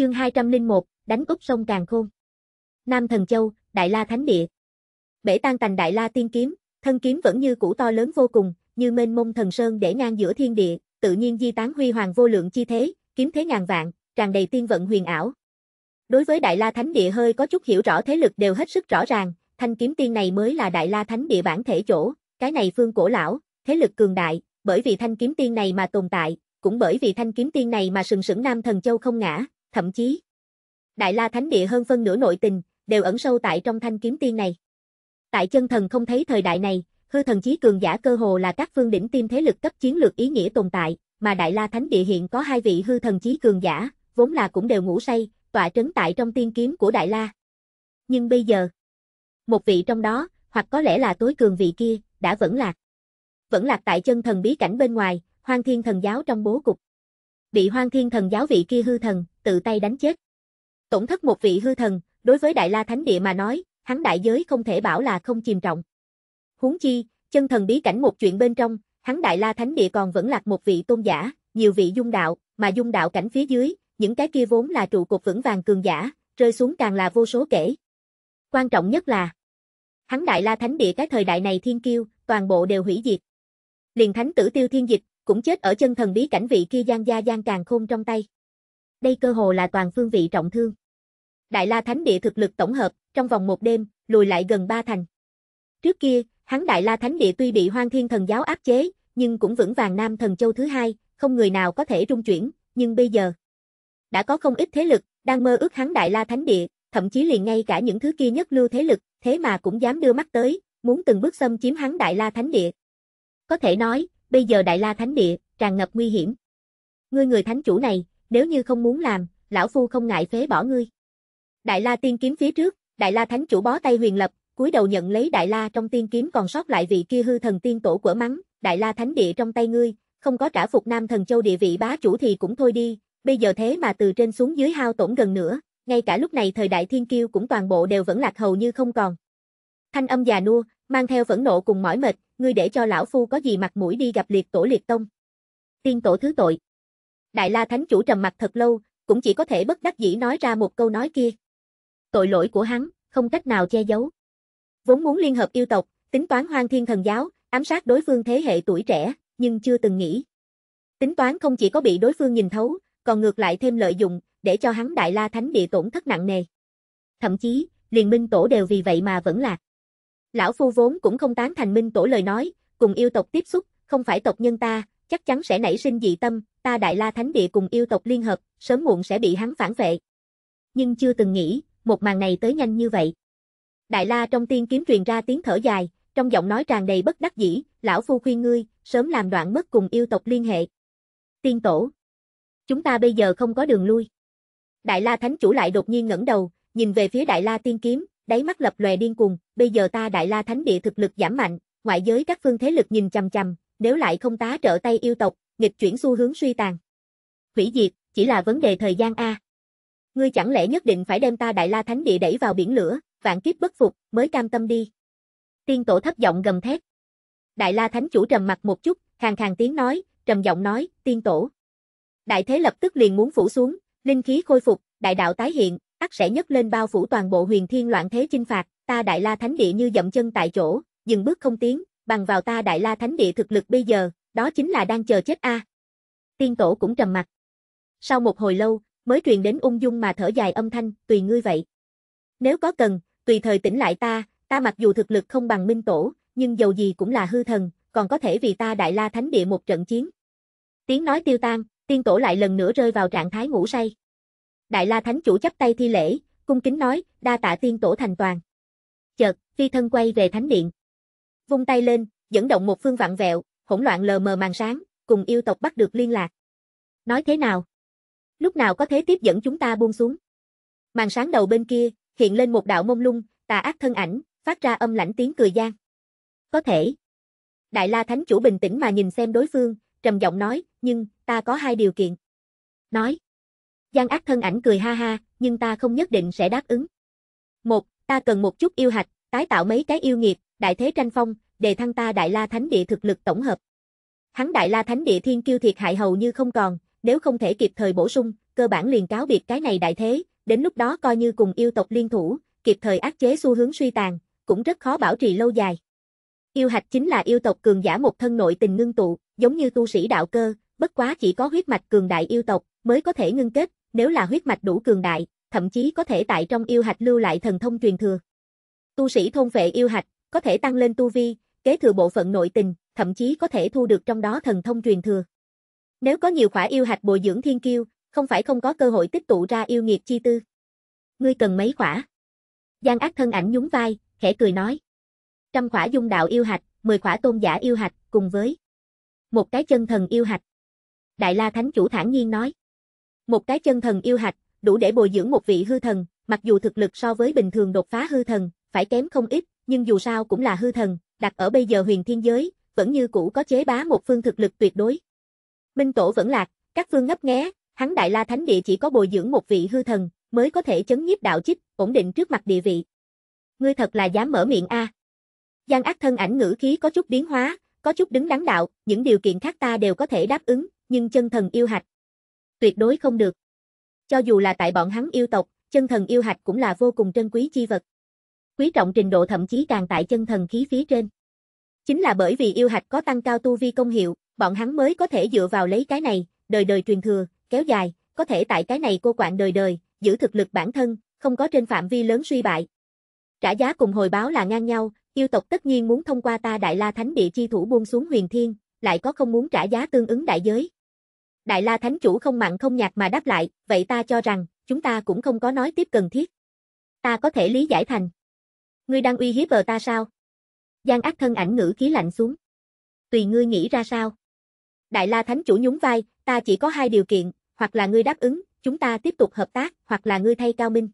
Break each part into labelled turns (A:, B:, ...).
A: Chương 201, đánh úp sông Càng Khôn. Nam Thần Châu, Đại La Thánh Địa. Bể tan tành Đại La Tiên Kiếm, thân kiếm vẫn như cũ to lớn vô cùng, như mênh mông thần sơn để ngang giữa thiên địa, tự nhiên di tán huy hoàng vô lượng chi thế, kiếm thế ngàn vạn, tràn đầy tiên vận huyền ảo. Đối với Đại La Thánh Địa hơi có chút hiểu rõ thế lực đều hết sức rõ ràng, thanh kiếm tiên này mới là Đại La Thánh Địa bản thể chỗ, cái này phương cổ lão, thế lực cường đại, bởi vì thanh kiếm tiên này mà tồn tại, cũng bởi vì thanh kiếm tiên này mà sừng sững Nam Thần Châu không ngã, thậm chí Đại La Thánh Địa hơn phân nửa nội tình đều ẩn sâu tại trong thanh kiếm tiên này. Tại chân thần không thấy thời đại này, hư thần chí cường giả cơ hồ là các phương đỉnh tiêm thế lực cấp chiến lược ý nghĩa tồn tại, mà Đại La Thánh Địa hiện có hai vị hư thần chí cường giả, vốn là cũng đều ngủ say, tọa trấn tại trong tiên kiếm của Đại La. Nhưng bây giờ, một vị trong đó, hoặc có lẽ là tối cường vị kia, đã vẫn lạc. Vẫn lạc tại chân thần bí cảnh bên ngoài, hoang thiên thần giáo trong bố cục bị hoang thiên thần giáo vị kia hư thần, tự tay đánh chết. Tổn thất một vị hư thần, đối với Đại La Thánh Địa mà nói, hắn đại giới không thể bảo là không chìm trọng. Huống chi, chân thần bí cảnh một chuyện bên trong, hắn Đại La Thánh Địa còn vẫn lạc một vị tôn giả, nhiều vị dung đạo, mà dung đạo cảnh phía dưới, những cái kia vốn là trụ cột vững vàng cường giả, rơi xuống càng là vô số kể. Quan trọng nhất là, hắn Đại La Thánh Địa cái thời đại này thiên kiêu, toàn bộ đều hủy diệt. Liền thánh tử tiêu thiên dịch, cũng chết ở chân thần bí cảnh vị kia Giang Gia Giang Càng Khôn trong tay. Đây cơ hồ là toàn phương vị trọng thương. Đại La Thánh Địa thực lực tổng hợp, trong vòng một đêm, lùi lại gần ba thành. Trước kia, hắn Đại La Thánh Địa tuy bị Hoang Thiên Thần Giáo áp chế, nhưng cũng vững vàng Nam Thần Châu thứ hai, không người nào có thể trung chuyển, nhưng bây giờ, đã có không ít thế lực, đang mơ ước hắn Đại La Thánh Địa, thậm chí liền ngay cả những thứ kia nhất lưu thế lực, thế mà cũng dám đưa mắt tới, muốn từng bước xâm chiếm hắn Đại La Thánh Địa. Có thể nói, bây giờ Đại La Thánh Địa, tràn ngập nguy hiểm. Ngươi người thánh chủ này, nếu như không muốn làm, lão phu không ngại phế bỏ ngươi. Đại La tiên kiếm phía trước, Đại La thánh chủ bó tay huyền lập, cúi đầu nhận lấy Đại La trong tiên kiếm còn sót lại vị kia hư thần tiên tổ của mắng, Đại La thánh địa trong tay ngươi, không có trả phục Nam thần châu địa vị bá chủ thì cũng thôi đi, bây giờ thế mà từ trên xuống dưới hao tổn gần nữa, ngay cả lúc này thời đại thiên kiêu cũng toàn bộ đều vẫn lạc hầu như không còn. Thanh âm già nua, mang theo phẫn nộ cùng mỏi mệt, ngươi để cho lão phu có gì mặt mũi đi gặp liệt tổ liệt tông. Tiên tổ thứ tội. Đại la thánh chủ trầm mặt thật lâu, cũng chỉ có thể bất đắc dĩ nói ra một câu nói kia. Tội lỗi của hắn, không cách nào che giấu. Vốn muốn liên hợp yêu tộc, tính toán hoang thiên thần giáo, ám sát đối phương thế hệ tuổi trẻ, nhưng chưa từng nghĩ. Tính toán không chỉ có bị đối phương nhìn thấu, còn ngược lại thêm lợi dụng, để cho hắn đại la thánh địa tổn thất nặng nề. Thậm chí, liền minh tổ đều vì vậy mà vẫn lạc. Lão Phu vốn cũng không tán thành minh tổ lời nói, cùng yêu tộc tiếp xúc, không phải tộc nhân ta, chắc chắn sẽ nảy sinh dị tâm, ta Đại La Thánh Địa cùng yêu tộc liên hợp, sớm muộn sẽ bị hắn phản vệ. Nhưng chưa từng nghĩ, một màn này tới nhanh như vậy. Đại La trong tiên kiếm truyền ra tiếng thở dài, trong giọng nói tràn đầy bất đắc dĩ, lão phu khuyên ngươi, sớm làm đoạn mất cùng yêu tộc liên hệ. Tiên tổ, chúng ta bây giờ không có đường lui. Đại La Thánh chủ lại đột nhiên ngẩng đầu, nhìn về phía Đại La tiên kiếm, đáy mắt lập lòe điên cuồng, bây giờ ta Đại La Thánh địa thực lực giảm mạnh, ngoại giới các phương thế lực nhìn chằm chằm, nếu lại không tá trợ tay yêu tộc, nghịch chuyển xu hướng suy tàn. Hủy diệt, chỉ là vấn đề thời gian a. Ngươi chẳng lẽ nhất định phải đem ta Đại La Thánh địa đẩy vào biển lửa, vạn kiếp bất phục, mới cam tâm đi. Tiên tổ thấp giọng gầm thét. Đại La Thánh chủ trầm mặt một chút, khàn khàn tiếng nói, trầm giọng nói, tiên tổ. Đại thế lập tức liền muốn phủ xuống, linh khí khôi phục, đại đạo tái hiện, ắt sẽ nhấc lên bao phủ toàn bộ huyền thiên loạn thế chinh phạt, ta Đại La Thánh Địa như dậm chân tại chỗ, dừng bước không tiến, bằng vào ta Đại La Thánh Địa thực lực bây giờ, đó chính là đang chờ chết a. Tiên tổ cũng trầm mặt. Sau một hồi lâu, mới truyền đến ung dung mà thở dài âm thanh, tùy ngươi vậy. Nếu có cần, tùy thời tỉnh lại ta, ta mặc dù thực lực không bằng minh tổ, nhưng dầu gì cũng là hư thần, còn có thể vì ta Đại La Thánh Địa một trận chiến. Tiếng nói tiêu tan, tiên tổ lại lần nữa rơi vào trạng thái ngủ say. Đại La Thánh Chủ chắp tay thi lễ, cung kính nói, đa tạ tiên tổ thành toàn. Chợt, phi thân quay về thánh điện. Vung tay lên, dẫn động một phương vạn vẹo, hỗn loạn lờ mờ màn sáng, cùng yêu tộc bắt được liên lạc. Nói thế nào? Lúc nào có thế tiếp dẫn chúng ta buông xuống? Màn sáng đầu bên kia, hiện lên một đạo mông lung, tà ác thân ảnh, phát ra âm lãnh tiếng cười gian. Có thể. Đại La Thánh Chủ bình tĩnh mà nhìn xem đối phương, trầm giọng nói, nhưng, ta có hai điều kiện. Nói. Giang ác thân ảnh cười ha ha, nhưng ta không nhất định sẽ đáp ứng. Một, ta cần một chút yêu hạch, tái tạo mấy cái yêu nghiệp, đại thế tranh phong, đề thăng ta đại la thánh địa thực lực tổng hợp. Hắn đại la thánh địa thiên kiêu thiệt hại hầu như không còn, nếu không thể kịp thời bổ sung, cơ bản liền cáo biệt cái này đại thế, đến lúc đó coi như cùng yêu tộc liên thủ, kịp thời áp chế xu hướng suy tàn, cũng rất khó bảo trì lâu dài. Yêu hạch chính là yêu tộc cường giả một thân nội tình ngưng tụ, giống như tu sĩ đạo cơ, bất quá chỉ có huyết mạch cường đại yêu tộc mới có thể ngưng kết, nếu là huyết mạch đủ cường đại, thậm chí có thể tại trong yêu hạch lưu lại thần thông truyền thừa. Tu sĩ thôn vệ yêu hạch, có thể tăng lên tu vi, kế thừa bộ phận nội tình, thậm chí có thể thu được trong đó thần thông truyền thừa. Nếu có nhiều khỏa yêu hạch bồi dưỡng thiên kiêu, không phải không có cơ hội tích tụ ra yêu nghiệt chi tư. Ngươi cần mấy khỏa? Giang ác thân ảnh nhún vai, khẽ cười nói. Trăm khỏa dung đạo yêu hạch, mười khỏa tôn giả yêu hạch, cùng với một cái chân thần yêu hạch. Đại La Thánh Chủ thản nhiên nói. Một cái chân thần yêu hạch, đủ để bồi dưỡng một vị hư thần, mặc dù thực lực so với bình thường đột phá hư thần, phải kém không ít, nhưng dù sao cũng là hư thần, đặt ở bây giờ huyền thiên giới, vẫn như cũ có chế bá một phương thực lực tuyệt đối. Minh Tổ vẫn lạc, các phương ngấp nghé, hắn Đại La Thánh Địa chỉ có bồi dưỡng một vị hư thần, mới có thể chấn nhiếp đạo chích, ổn định trước mặt địa vị. Ngươi thật là dám mở miệng a. À. Giang Ác thân ảnh ngữ khí có chút biến hóa, có chút đứng đắn đạo, những điều kiện khác ta đều có thể đáp ứng, nhưng chân thần yêu hạch, tuyệt đối không được. Cho dù là tại bọn hắn yêu tộc, chân thần yêu hạch cũng là vô cùng trân quý chi vật. Quý trọng trình độ thậm chí càng tại chân thần khí phía trên. Chính là bởi vì yêu hạch có tăng cao tu vi công hiệu, bọn hắn mới có thể dựa vào lấy cái này, đời đời truyền thừa, kéo dài, có thể tại cái này cô quạng đời đời, giữ thực lực bản thân, không có trên phạm vi lớn suy bại. Trả giá cùng hồi báo là ngang nhau, yêu tộc tất nhiên muốn thông qua ta Đại La Thánh Địa chi thủ buông xuống huyền thiên, lại có không muốn trả giá tương ứng đại giới. Đại La Thánh Chủ không mặn không nhạt mà đáp lại, vậy ta cho rằng, chúng ta cũng không có nói tiếp cần thiết. Ta có thể lý giải thành. Ngươi đang uy hiếp vợ ta sao? Giang ác thân ảnh ngữ khí lạnh xuống. Tùy ngươi nghĩ ra sao? Đại La Thánh Chủ nhún vai, ta chỉ có hai điều kiện, hoặc là ngươi đáp ứng, chúng ta tiếp tục hợp tác, hoặc là ngươi thay Cao Minh.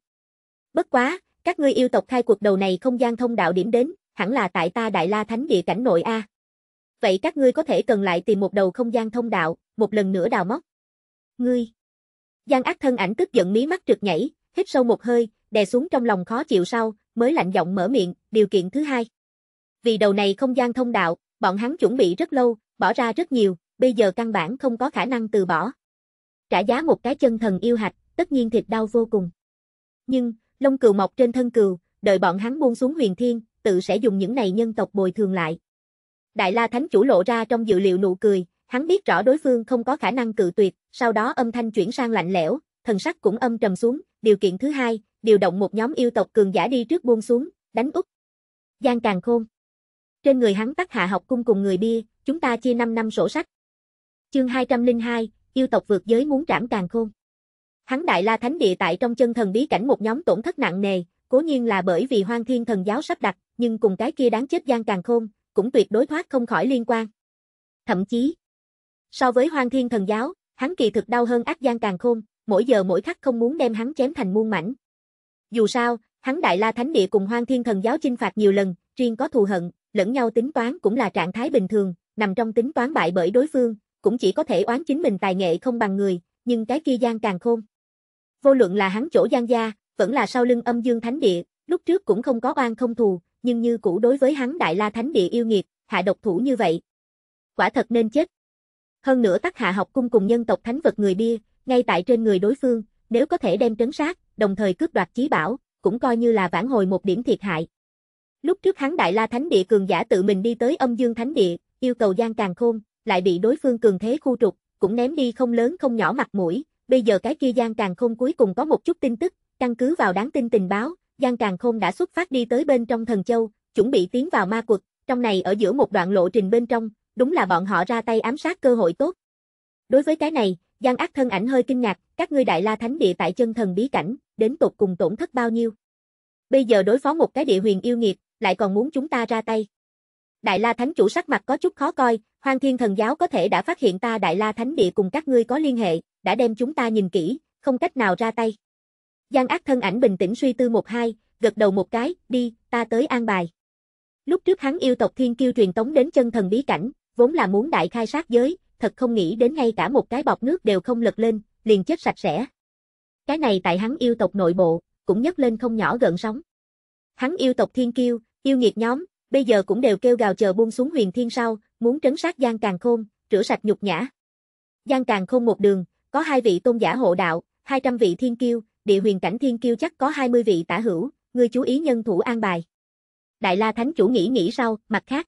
A: Bất quá, các ngươi yêu tộc khai cuộc đầu này không gian thông đạo điểm đến, hẳn là tại ta Đại La Thánh địa cảnh nội A vậy các ngươi có thể cần lại tìm một đầu không gian thông đạo, một lần nữa đào móc. Ngươi! Giang ác thân ảnh tức giận mí mắt trượt nhảy, hít sâu một hơi, đè xuống trong lòng khó chịu sau, mới lạnh giọng mở miệng, điều kiện thứ hai. Vì đầu này không gian thông đạo, bọn hắn chuẩn bị rất lâu, bỏ ra rất nhiều, bây giờ căn bản không có khả năng từ bỏ. Trả giá một cái chân thần yêu hạch, tất nhiên thịt đau vô cùng. Nhưng, lông cừu mọc trên thân cừu, đợi bọn hắn buông xuống huyền thiên, tự sẽ dùng những này nhân tộc bồi thường lại. Đại La Thánh chủ lộ ra trong dự liệu nụ cười, hắn biết rõ đối phương không có khả năng cự tuyệt, sau đó âm thanh chuyển sang lạnh lẽo, thần sắc cũng âm trầm xuống, điều kiện thứ hai, điều động một nhóm yêu tộc cường giả đi trước buông xuống, đánh Úc. Giang Càn Khôn. Trên người hắn tắt hạ học cung cùng người bia, chúng ta chia 5 năm sổ sách. Chương 202, yêu tộc vượt giới muốn trảm Càn Khôn. Hắn đại la thánh địa tại trong chân thần bí cảnh một nhóm tổn thất nặng nề, cố nhiên là bởi vì hoang thiên thần giáo sắp đặt, nhưng cùng cái kia đáng chết Giang Càn Khôn, cũng tuyệt đối thoát không khỏi liên quan. Thậm chí, so với hoang thiên thần giáo, hắn kỳ thực đau hơn ác gian càng khôn, mỗi giờ mỗi khắc không muốn đem hắn chém thành muôn mảnh. Dù sao, hắn đại la thánh địa cùng hoang thiên thần giáo chinh phạt nhiều lần, riêng có thù hận, lẫn nhau tính toán cũng là trạng thái bình thường, nằm trong tính toán bại bởi đối phương, cũng chỉ có thể oán chính mình tài nghệ không bằng người, nhưng cái kia gian càng khôn. Vô luận là hắn chỗ gian gia, vẫn là sau lưng âm dương thánh địa, lúc trước cũng không có oan không thù, nhưng như cũ đối với hắn Đại La Thánh Địa yêu nghiệt, hạ độc thủ như vậy. Quả thật nên chết. Hơn nữa tắc hạ học cung cùng nhân tộc thánh vật người bia, ngay tại trên người đối phương, nếu có thể đem trấn sát, đồng thời cướp đoạt chí bảo, cũng coi như là vãn hồi một điểm thiệt hại. Lúc trước hắn Đại La Thánh Địa cường giả tự mình đi tới âm dương thánh địa, yêu cầu gian càng khôn, lại bị đối phương cường thế khu trục, cũng ném đi không lớn không nhỏ mặt mũi, bây giờ cái kia gian càng khôn cuối cùng có một chút tin tức, căn cứ vào đáng tin tình báo, Giang Càng Khôn đã xuất phát đi tới bên trong thần châu, chuẩn bị tiến vào ma quật, trong này ở giữa một đoạn lộ trình bên trong, đúng là bọn họ ra tay ám sát cơ hội tốt. Đối với cái này, Giang Ác thân ảnh hơi kinh ngạc, các ngươi đại la thánh địa tại chân thần bí cảnh, đến tột cùng tổn thất bao nhiêu? Bây giờ đối phó một cái địa huyền yêu nghiệt, lại còn muốn chúng ta ra tay. Đại La Thánh chủ sắc mặt có chút khó coi, Hoang Thiên Thần giáo có thể đã phát hiện ta Đại La Thánh địa cùng các ngươi có liên hệ, đã đem chúng ta nhìn kỹ, không cách nào ra tay. Giang ác thân ảnh bình tĩnh suy tư một hai, gật đầu một cái, đi, ta tới an bài. Lúc trước hắn yêu tộc thiên kiêu truyền tống đến chân thần bí cảnh, vốn là muốn đại khai sát giới, thật không nghĩ đến ngay cả một cái bọc nước đều không lật lên, liền chết sạch sẽ. Cái này tại hắn yêu tộc nội bộ, cũng nhấc lên không nhỏ gợn sóng. Hắn yêu tộc thiên kiêu, yêu nghiệt nhóm, bây giờ cũng đều kêu gào chờ buông xuống huyền thiên sau, muốn trấn sát Giang Càng Khôn, rửa sạch nhục nhã. Giang Càng Khôn một đường, có hai vị tôn giả hộ đạo, 200 vị thiên kiêu, địa huyền cảnh thiên kiêu chắc có 20 vị tả hữu, ngươi chú ý nhân thủ an bài. Đại La Thánh chủ nghĩ nghĩ sau, mặt khác.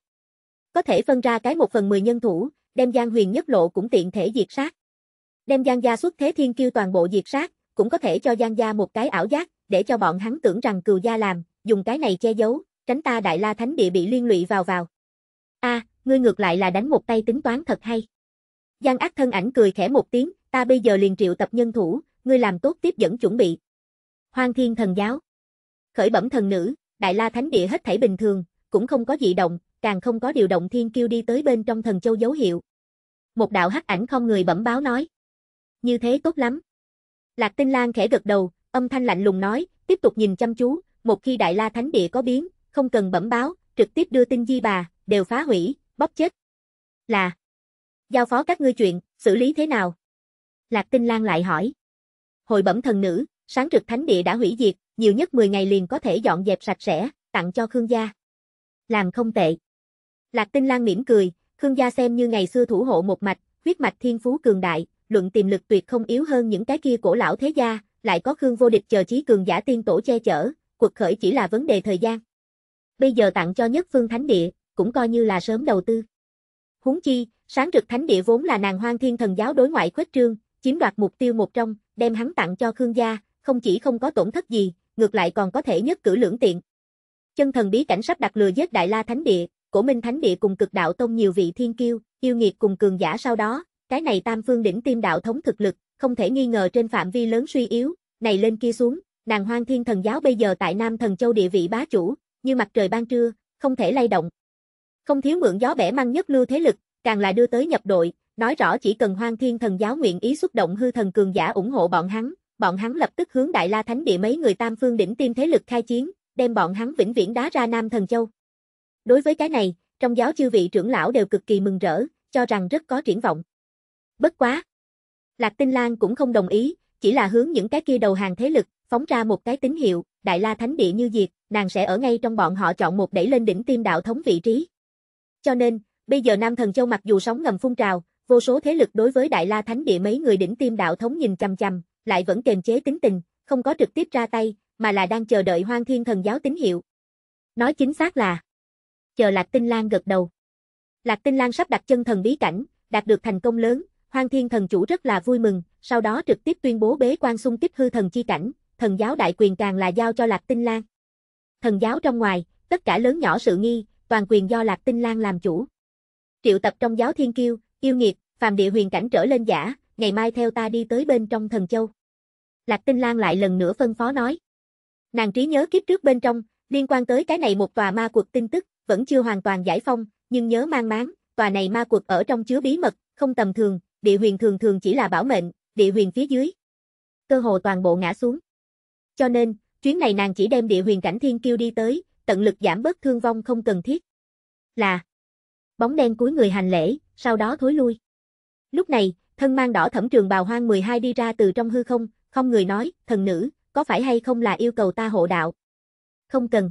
A: Có thể phân ra cái một phần mười nhân thủ, đem Giang Huyền nhất lộ cũng tiện thể diệt sát. Đem Giang gia xuất thế thiên kiêu toàn bộ diệt sát, cũng có thể cho Giang gia một cái ảo giác, để cho bọn hắn tưởng rằng cừu gia làm, dùng cái này che giấu, tránh ta Đại La Thánh địa bị liên lụy vào vào. A, à, ngươi ngược lại là đánh một tay tính toán thật hay. Giang Ác thân ảnh cười khẽ một tiếng, ta bây giờ liền triệu tập nhân thủ, ngươi làm tốt tiếp dẫn chuẩn bị. Hoang Thiên Thần Giáo Khởi bẩm thần nữ, Đại La Thánh Địa hết thảy bình thường, cũng không có dị động, càng không có điều động thiên kiêu đi tới bên trong thần châu dấu hiệu. Một đạo hắc ảnh không người bẩm báo nói. Như thế tốt lắm. Lạc Tinh Lang khẽ gật đầu, âm thanh lạnh lùng nói, tiếp tục nhìn chăm chú, một khi Đại La Thánh Địa có biến, không cần bẩm báo, trực tiếp đưa tin di bà, đều phá hủy, bóp chết. Là. Giao phó các ngươi chuyện, xử lý thế nào? Lạc Tinh Lang lại hỏi hồi bẩm thần nữ, sáng trực thánh địa đã hủy diệt, nhiều nhất 10 ngày liền có thể dọn dẹp sạch sẽ, tặng cho Khương gia. Làm không tệ. Lạc Tinh Lan mỉm cười, Khương gia xem như ngày xưa thủ hộ một mạch, huyết mạch thiên phú cường đại, luận tiềm lực tuyệt không yếu hơn những cái kia cổ lão thế gia, lại có Khương vô địch chờ chí cường giả tiên tổ che chở, cuộc khởi chỉ là vấn đề thời gian. Bây giờ tặng cho nhất phương thánh địa, cũng coi như là sớm đầu tư. Huống chi, sáng rực thánh địa vốn là nàng hoang thiên thần giáo đối ngoại khuếch trương, chiếm đoạt mục tiêu một trong, đem hắn tặng cho Khương gia, không chỉ không có tổn thất gì, ngược lại còn có thể nhất cử lưỡng tiện. Chân thần bí cảnh sắp đặt lừa giết Đại La Thánh Địa, Cổ Minh Thánh Địa cùng cực đạo tông nhiều vị thiên kiêu, yêu nghiệt cùng cường giả sau đó, cái này tam phương đỉnh tim đạo thống thực lực, không thể nghi ngờ trên phạm vi lớn suy yếu, này lên kia xuống, nàng hoang thiên thần giáo bây giờ tại Nam Thần Châu địa vị bá chủ, như mặt trời ban trưa, không thể lay động. Không thiếu mượn gió bẻ măng nhất lưu thế lực, càng là đưa tới nhập đội, Nói rõ chỉ cần Hoang Thiên Thần giáo nguyện ý xuất động hư thần cường giả ủng hộ bọn hắn, bọn hắn lập tức hướng Đại La Thánh địa mấy người Tam Phương đỉnh tiêm thế lực khai chiến, đem bọn hắn vĩnh viễn đá ra Nam Thần Châu. Đối với cái này, trong giáo chư vị trưởng lão đều cực kỳ mừng rỡ, cho rằng rất có triển vọng. Bất quá, Lạc Tinh lang cũng không đồng ý, chỉ là hướng những cái kia đầu hàng thế lực, phóng ra một cái tín hiệu, Đại La Thánh Địa như diệt, nàng sẽ ở ngay trong bọn họ chọn một đẩy lên đỉnh tim đạo thống vị trí. Cho nên, bây giờ Nam Thần Châu mặc dù sóng ngầm phun trào, Vô số thế lực đối với Đại La Thánh Địa mấy người đỉnh tiêm đạo thống nhìn chằm chằm, lại vẫn kềm chế tính tình, không có trực tiếp ra tay, mà là đang chờ đợi Hoang Thiên Thần giáo tín hiệu. Nói chính xác là chờ Lạc Tinh Lan gật đầu. Lạc Tinh Lan sắp đặt chân thần bí cảnh, đạt được thành công lớn, Hoang Thiên Thần chủ rất là vui mừng, sau đó trực tiếp tuyên bố bế quan xung kích hư thần chi cảnh, thần giáo đại quyền càng là giao cho Lạc Tinh Lan. Thần giáo trong ngoài, tất cả lớn nhỏ sự nghi, toàn quyền do Lạc Tinh Lan làm chủ. Triệu tập trong giáo thiên kiêu, Yêu nghiệt, phàm địa huyền cảnh trở lên giả, ngày mai theo ta đi tới bên trong thần châu. Lạc Tinh Lan lại lần nữa phân phó nói. Nàng trí nhớ kiếp trước bên trong, liên quan tới cái này một tòa ma cuộc tin tức, vẫn chưa hoàn toàn giải phong, nhưng nhớ mang máng, tòa này ma cuộc ở trong chứa bí mật, không tầm thường, địa huyền thường thường chỉ là bảo mệnh, địa huyền phía dưới. Cơ hồ toàn bộ ngã xuống. Cho nên, chuyến này nàng chỉ đem địa huyền cảnh thiên kiêu đi tới, tận lực giảm bớt thương vong không cần thiết. Là Bóng đen cuối người hành lễ, sau đó thối lui. Lúc này, thân mang đỏ thẩm trường bào hoang 12 đi ra từ trong hư không, không người nói, thần nữ, có phải hay không là yêu cầu ta hộ đạo? Không cần.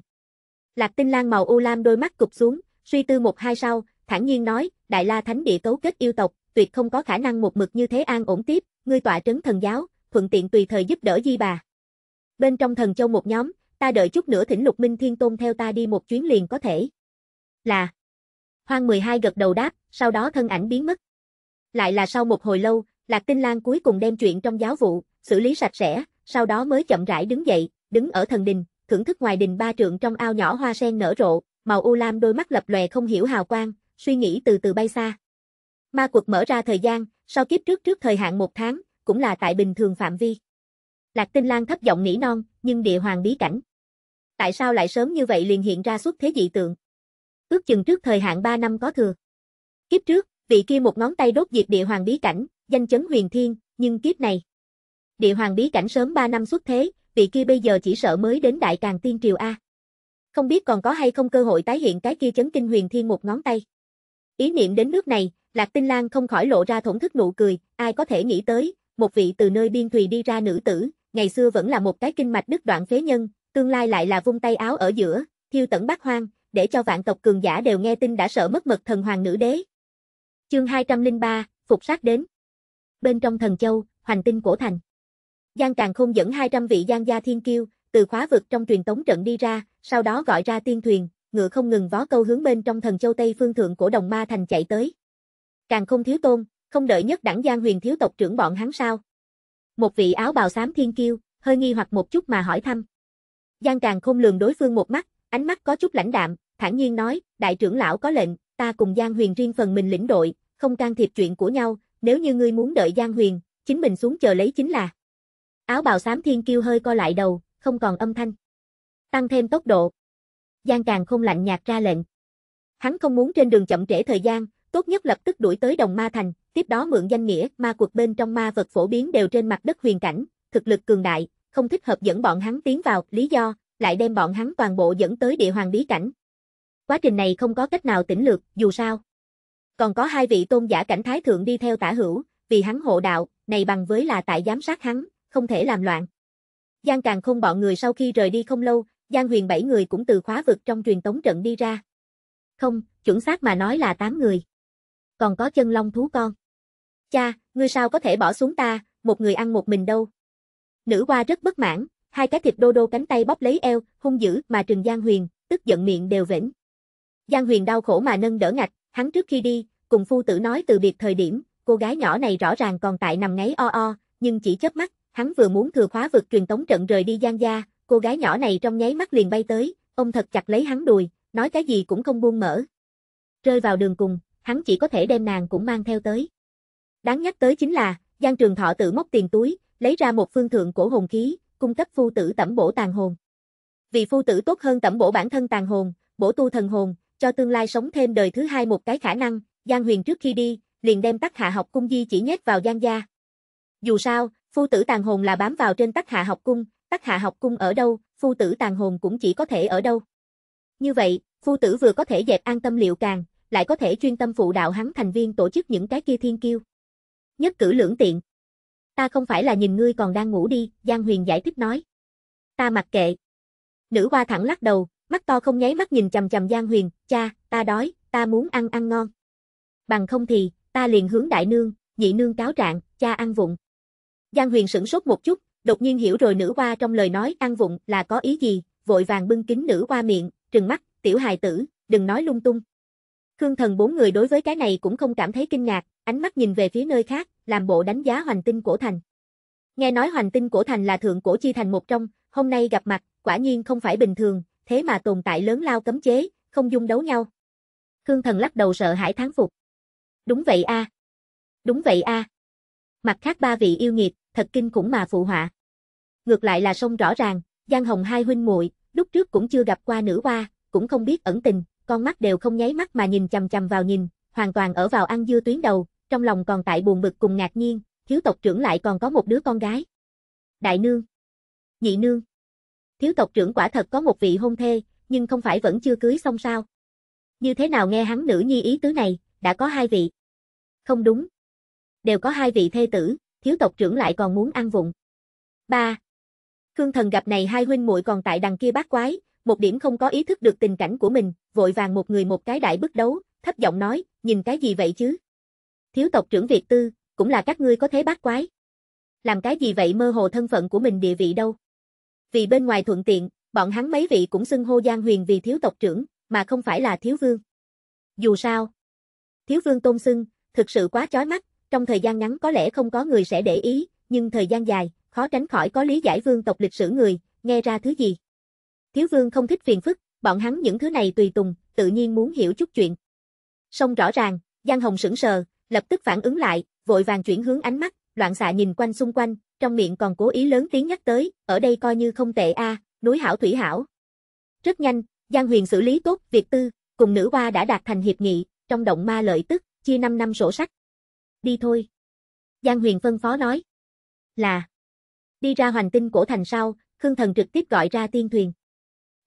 A: Lạc tinh lang màu u lam đôi mắt cụp xuống, suy tư một hai sau, thản nhiên nói, đại la thánh địa cấu kết yêu tộc, tuyệt không có khả năng một mực như thế an ổn tiếp, ngươi tọa trấn thần giáo, thuận tiện tùy thời giúp đỡ di bà. Bên trong thần châu một nhóm, ta đợi chút nữa thỉnh lục minh thiên tôn theo ta đi một chuyến liền có thể. Là. Hoang 12 gật đầu đáp, sau đó thân ảnh biến mất. Lại là sau một hồi lâu, Lạc Tinh Lan cuối cùng đem chuyện trong giáo vụ, xử lý sạch sẽ, sau đó mới chậm rãi đứng dậy, đứng ở thần đình, thưởng thức ngoài đình ba trượng trong ao nhỏ hoa sen nở rộ, màu u lam đôi mắt lập lòe không hiểu hào quang, suy nghĩ từ từ bay xa. Ma quật mở ra thời gian, sau kiếp trước trước thời hạn một tháng, cũng là tại bình thường phạm vi. Lạc Tinh Lan thấp giọng nỉ non, nhưng địa hoàng bí cảnh. Tại sao lại sớm như vậy liền hiện ra xuất thế dị tượng? Ước chừng trước thời hạn 3 năm có thừa. Kiếp trước, vị kia một ngón tay đốt diệt địa hoàng bí cảnh, danh chấn huyền thiên, nhưng kiếp này. Địa hoàng bí cảnh sớm 3 năm xuất thế, vị kia bây giờ chỉ sợ mới đến đại càng tiên triều A. Không biết còn có hay không cơ hội tái hiện cái kia chấn kinh huyền thiên một ngón tay. Ý niệm đến nước này, Lạc Tinh lang không khỏi lộ ra thổn thức nụ cười, ai có thể nghĩ tới, một vị từ nơi biên thùy đi ra nữ tử, ngày xưa vẫn là một cái kinh mạch đứt đoạn phế nhân, tương lai lại là vung tay áo ở giữa, thiêu tận bát hoang, để cho vạn tộc cường giả đều nghe tin đã sợ mất mật thần hoàng nữ đế, Chương 203, Phục sát đến. Bên trong thần châu, hoành tinh cổ thành. Giang Càng Khôn dẫn 200 vị Giang gia thiên kiêu, từ khóa vực trong truyền tống trận đi ra, sau đó gọi ra tiên thuyền, ngựa không ngừng vó câu hướng bên trong thần châu Tây phương thượng cổ đồng ma thành chạy tới. Càng không thiếu tôn, không đợi nhất đẳng Giang huyền thiếu tộc trưởng bọn hắn sao. Một vị áo bào xám thiên kiêu, hơi nghi hoặc một chút mà hỏi thăm. Giang Càng Khôn lường đối phương một mắt, ánh mắt có chút lãnh đạm, thản nhiên nói, đại trưởng lão có lệnh, ta cùng Giang Huyền riêng phần mình lĩnh đội, không can thiệp chuyện của nhau, nếu như ngươi muốn đợi Giang Huyền, chính mình xuống chờ lấy chính là. Áo bào xám thiên kiêu hơi co lại đầu, không còn âm thanh. Tăng thêm tốc độ. Giang càng không lạnh nhạt ra lệnh. Hắn không muốn trên đường chậm trễ thời gian, tốt nhất lập tức đuổi tới Đồng Ma Thành, tiếp đó mượn danh nghĩa ma quật bên trong ma vật phổ biến đều trên mặt đất huyền cảnh, thực lực cường đại, không thích hợp dẫn bọn hắn tiến vào, lý do, lại đem bọn hắn toàn bộ dẫn tới địa hoàng bí cảnh, quá trình này không có cách nào tỉnh lược, dù sao. Còn có hai vị tôn giả cảnh thái thượng đi theo tả hữu, vì hắn hộ đạo, này bằng với là tại giám sát hắn, không thể làm loạn. Giang càng không bọn người sau khi rời đi không lâu, Giang huyền bảy người cũng từ khóa vực trong truyền tống trận đi ra. Không, chuẩn xác mà nói là tám người. Còn có chân long thú con. Cha, ngươi sao có thể bỏ xuống ta, một người ăn một mình đâu. Nữ hoa rất bất mãn, hai cái thịt đô đô cánh tay bóp lấy eo, hung dữ mà trừng Giang huyền, tức giận miệng đều vĩnh. Giang Huyền đau khổ mà nâng đỡ ngạch, hắn trước khi đi, cùng phu tử nói từ biệt thời điểm, cô gái nhỏ này rõ ràng còn tại nằm ngáy o o, nhưng chỉ chớp mắt, hắn vừa muốn thừa khóa vực truyền tống trận rời đi Giang gia, cô gái nhỏ này trong nháy mắt liền bay tới, ông thật chặt lấy hắn đùi, nói cái gì cũng không buông mở. Rơi vào đường cùng, hắn chỉ có thể đem nàng cũng mang theo tới. Đáng nhắc tới chính là, Giang Trường Thọ tự móc tiền túi, lấy ra một phương thượng cổ hồn khí, cung cấp phu tử tẩm bổ tàn hồn. Vì phu tử tốt hơn tẩm bổ bản thân tàn hồn, bổ tu thần hồn, cho tương lai sống thêm đời thứ hai một cái khả năng, Giang Huyền trước khi đi, liền đem tắc hạ học cung di chỉ nhét vào Giang gia. Dù sao, phu tử tàn hồn là bám vào trên tắc hạ học cung, tắc hạ học cung ở đâu, phu tử tàn hồn cũng chỉ có thể ở đâu. Như vậy, phu tử vừa có thể dẹp an tâm liệu càng, lại có thể chuyên tâm phụ đạo hắn thành viên tổ chức những cái kia thiên kiêu. Nhất cử lưỡng tiện. Ta không phải là nhìn ngươi còn đang ngủ đi, Giang Huyền giải thích nói. Ta mặc kệ. Nữ hoa thẳng lắc đầu, mắt to không nháy mắt nhìn chầm chầm Giang Huyền, cha, ta đói, ta muốn ăn ăn ngon. Bằng không thì, ta liền hướng đại nương, nhị nương cáo trạng, cha ăn vụng. Giang Huyền sửng sốt một chút, đột nhiên hiểu rồi nữ hoa trong lời nói ăn vụng là có ý gì, vội vàng bưng kính nữ hoa miệng, trừng mắt, tiểu hài tử, đừng nói lung tung. Khương thần bốn người đối với cái này cũng không cảm thấy kinh ngạc, ánh mắt nhìn về phía nơi khác, làm bộ đánh giá hoành tinh cổ thành. Nghe nói hoành tinh cổ thành là thượng cổ chi thành một trong, hôm nay gặp mặt, quả nhiên không phải bình thường, thế mà tồn tại lớn lao cấm chế, không dung đấu nhau. Khương Thần lắc đầu sợ hãi thán phục. Đúng vậy a. Đúng vậy a. Mặt khác ba vị yêu nghiệt, thật kinh cũng mà phụ họa. Ngược lại là sông rõ ràng, Giang Hồng hai huynh muội, lúc trước cũng chưa gặp qua nữ hoa, cũng không biết ẩn tình, con mắt đều không nháy mắt mà nhìn chầm chầm vào nhìn, hoàn toàn ở vào ăn dưa tuyến đầu, trong lòng còn tại buồn bực cùng ngạc nhiên, thiếu tộc trưởng lại còn có một đứa con gái. Đại nương, nhị nương, thiếu tộc trưởng quả thật có một vị hôn thê, nhưng không phải vẫn chưa cưới xong sao? Như thế nào nghe hắn nữ nhi ý tứ này, đã có hai vị. Không đúng. Đều có hai vị thê tử, thiếu tộc trưởng lại còn muốn ăn vụng. ba Khương thần gặp này hai huynh muội còn tại đằng kia bát quái, một điểm không có ý thức được tình cảnh của mình, vội vàng một người một cái đại bức đấu, thấp giọng nói, nhìn cái gì vậy chứ? Thiếu tộc trưởng Việt Tư, cũng là các ngươi có thế bát quái. Làm cái gì vậy mơ hồ thân phận của mình địa vị đâu? vì bên ngoài thuận tiện, bọn hắn mấy vị cũng xưng hô Giang Huyền vì thiếu tộc trưởng, mà không phải là thiếu vương. Dù sao, thiếu vương tôn xưng, thực sự quá chói mắt, trong thời gian ngắn có lẽ không có người sẽ để ý, nhưng thời gian dài, khó tránh khỏi có lý giải vương tộc lịch sử người, nghe ra thứ gì. Thiếu vương không thích phiền phức, bọn hắn những thứ này tùy tùng, tự nhiên muốn hiểu chút chuyện. Xong rõ ràng, Giang Hồng sững sờ, lập tức phản ứng lại, vội vàng chuyển hướng ánh mắt, loạn xạ nhìn quanh xung quanh, trong miệng còn cố ý lớn tiếng nhắc tới, ở đây coi như không tệ a, núi hảo thủy hảo. Rất nhanh, Giang Huyền xử lý tốt việc tư, cùng nữ hoa đã đạt thành hiệp nghị, trong động ma lợi tức, chia 5 năm sổ sách. Đi thôi. Giang Huyền phân phó nói. Là. Đi ra hoàng tinh cổ thành sau, Khương Thần trực tiếp gọi ra tiên thuyền.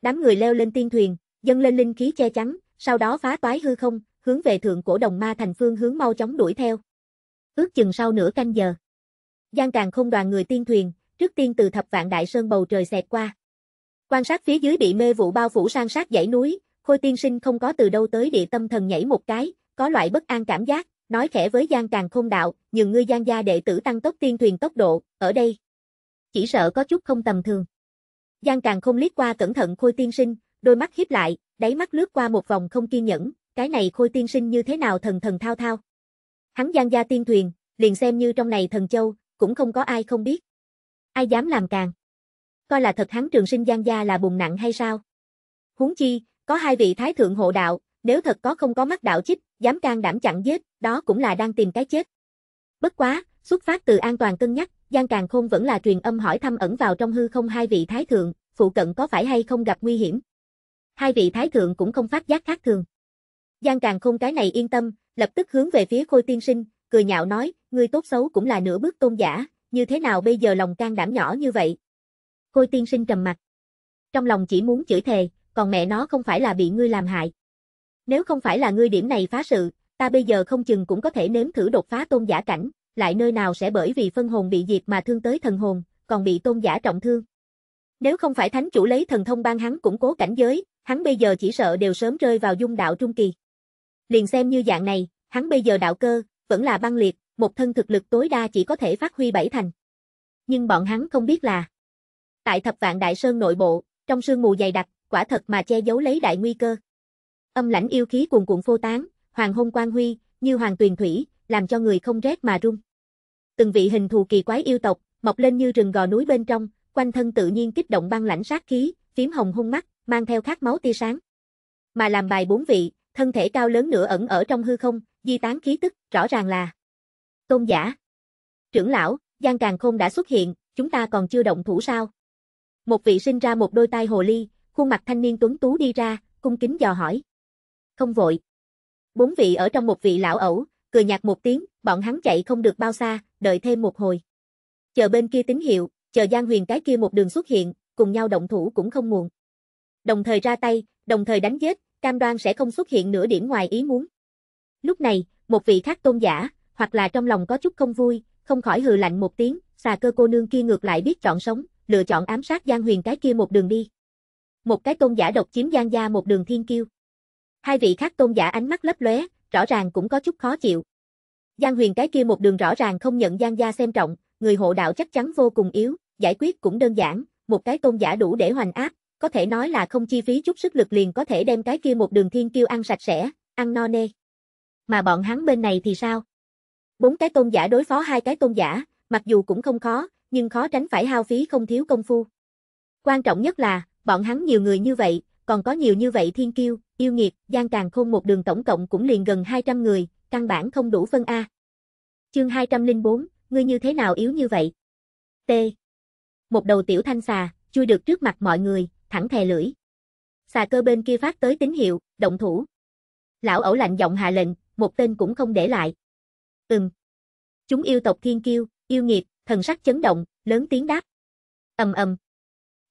A: Đám người leo lên tiên thuyền, dâng lên linh khí che chắn, sau đó phá toái hư không, hướng về thượng cổ đồng ma thành phương hướng mau chóng đuổi theo. Ước chừng sau nửa canh giờ. Giang càng không đoàn người tiên thuyền, trước tiên từ thập vạn đại sơn bầu trời xẹt qua. Quan sát phía dưới bị mê vụ bao phủ sang sát dãy núi, Khôi tiên sinh không có từ đâu tới địa tâm thần nhảy một cái, có loại bất an cảm giác, nói khẽ với Giang càng không đạo, nhưng ngươi Giang gia đệ tử tăng tốc tiên thuyền tốc độ, ở đây. Chỉ sợ có chút không tầm thường. Giang càng không liếc qua cẩn thận Khôi tiên sinh, đôi mắt hiếp lại, đáy mắt lướt qua một vòng không kiên nhẫn, cái này Khôi tiên sinh như thế nào thần thần thao thao. Hắn Giang gia tiên thuyền, liền xem như trong này thần châu, cũng không có ai không biết. Ai dám làm càng. Coi là thật hắn trường sinh Giang Gia là bùng nặng hay sao? Huống chi, có hai vị thái thượng hộ đạo, nếu thật có không có mắt đạo chích, dám can đảm chặn giết, đó cũng là đang tìm cái chết. Bất quá, xuất phát từ an toàn cân nhắc, Giang Càng Khôn vẫn là truyền âm hỏi thăm ẩn vào trong hư không hai vị thái thượng, phụ cận có phải hay không gặp nguy hiểm. Hai vị thái thượng cũng không phát giác khác thường. Giang Càng Khôn cái này yên tâm, lập tức hướng về phía Khôi Tiên Sinh, cười nhạo nói, ngươi tốt xấu cũng là nửa bước tôn giả, như thế nào bây giờ lòng can đảm nhỏ như vậy? Khôi tiên sinh trầm mặt. Trong lòng chỉ muốn chửi thề, còn mẹ nó không phải là bị ngươi làm hại. Nếu không phải là ngươi điểm này phá sự, ta bây giờ không chừng cũng có thể nếm thử đột phá tôn giả cảnh, lại nơi nào sẽ bởi vì phân hồn bị diệt mà thương tới thần hồn, còn bị tôn giả trọng thương. Nếu không phải thánh chủ lấy thần thông ban hắn củng cố cảnh giới, hắn bây giờ chỉ sợ đều sớm rơi vào dung đạo trung kỳ. Liền xem như dạng này, hắn bây giờ đạo cơ, vẫn là băng liệt, một thân thực lực tối đa chỉ có thể phát huy bảy thành. Nhưng bọn hắn không biết là, tại thập vạn đại sơn nội bộ, trong sương mù dày đặc, quả thật mà che giấu lấy đại nguy cơ. Âm lãnh yêu khí cuồn cuộn phô tán, hoàng hôn quang huy, như hoàng tuyền thủy, làm cho người không rét mà run. Từng vị hình thù kỳ quái yêu tộc, mọc lên như rừng gò núi bên trong, quanh thân tự nhiên kích động băng lãnh sát khí, phím hồng hung mắt, mang theo khát máu tia sáng. Mà làm bài bốn vị, thân thể cao lớn nửa ẩn ở trong hư không, di tán khí tức, rõ ràng là tôn giả. Trưởng lão, Giang Càng Khôn đã xuất hiện, chúng ta còn chưa động thủ sao? Một vị sinh ra một đôi tai hồ ly, khuôn mặt thanh niên tuấn tú đi ra, cung kính dò hỏi. Không vội. Bốn vị ở trong một vị lão ẩu, cười nhạt một tiếng, bọn hắn chạy không được bao xa, đợi thêm một hồi. Chờ bên kia tín hiệu, chờ Giang Huyền cái kia một đường xuất hiện, cùng nhau động thủ cũng không muộn. Đồng thời ra tay, đồng thời đánh giết, cam đoan sẽ không xuất hiện nửa điểm ngoài ý muốn. Lúc này, một vị khác tôn giả, hoặc là trong lòng có chút không vui, không khỏi hừ lạnh một tiếng, xà cơ cô nương kia ngược lại biết chọn sống, lựa chọn ám sát Giang Huyền cái kia một đường đi. Một cái tôn giả độc chiếm Giang gia một đường thiên kiêu. Hai vị khác tôn giả ánh mắt lấp lóe, rõ ràng cũng có chút khó chịu. Giang Huyền cái kia một đường rõ ràng không nhận Giang gia xem trọng, người hộ đạo chắc chắn vô cùng yếu, giải quyết cũng đơn giản, một cái tôn giả đủ để hoành áp, có thể nói là không chi phí chút sức lực liền có thể đem cái kia một đường thiên kiêu ăn sạch sẽ, ăn no nê mà bọn hắn bên này thì sao? Bốn cái tôn giả đối phó hai cái tôn giả, mặc dù cũng không khó, nhưng khó tránh phải hao phí không thiếu công phu. Quan trọng nhất là, bọn hắn nhiều người như vậy, còn có nhiều như vậy thiên kiêu, yêu nghiệt, gian càng khôn một đường tổng cộng cũng liền gần 200 người, căn bản không đủ phân A. Chương 204, ngươi như thế nào yếu như vậy? T. Một đầu tiểu thanh xà, chui được trước mặt mọi người, thẳng thè lưỡi. Xà cơ bên kia phát tới tín hiệu, động thủ. Lão ẩu lạnh giọng hạ lệnh, một tên cũng không để lại. Ừm. Chúng yêu tộc thiên kiêu, yêu nghiệt, thần sắc chấn động, lớn tiếng đáp. Ầm ầm.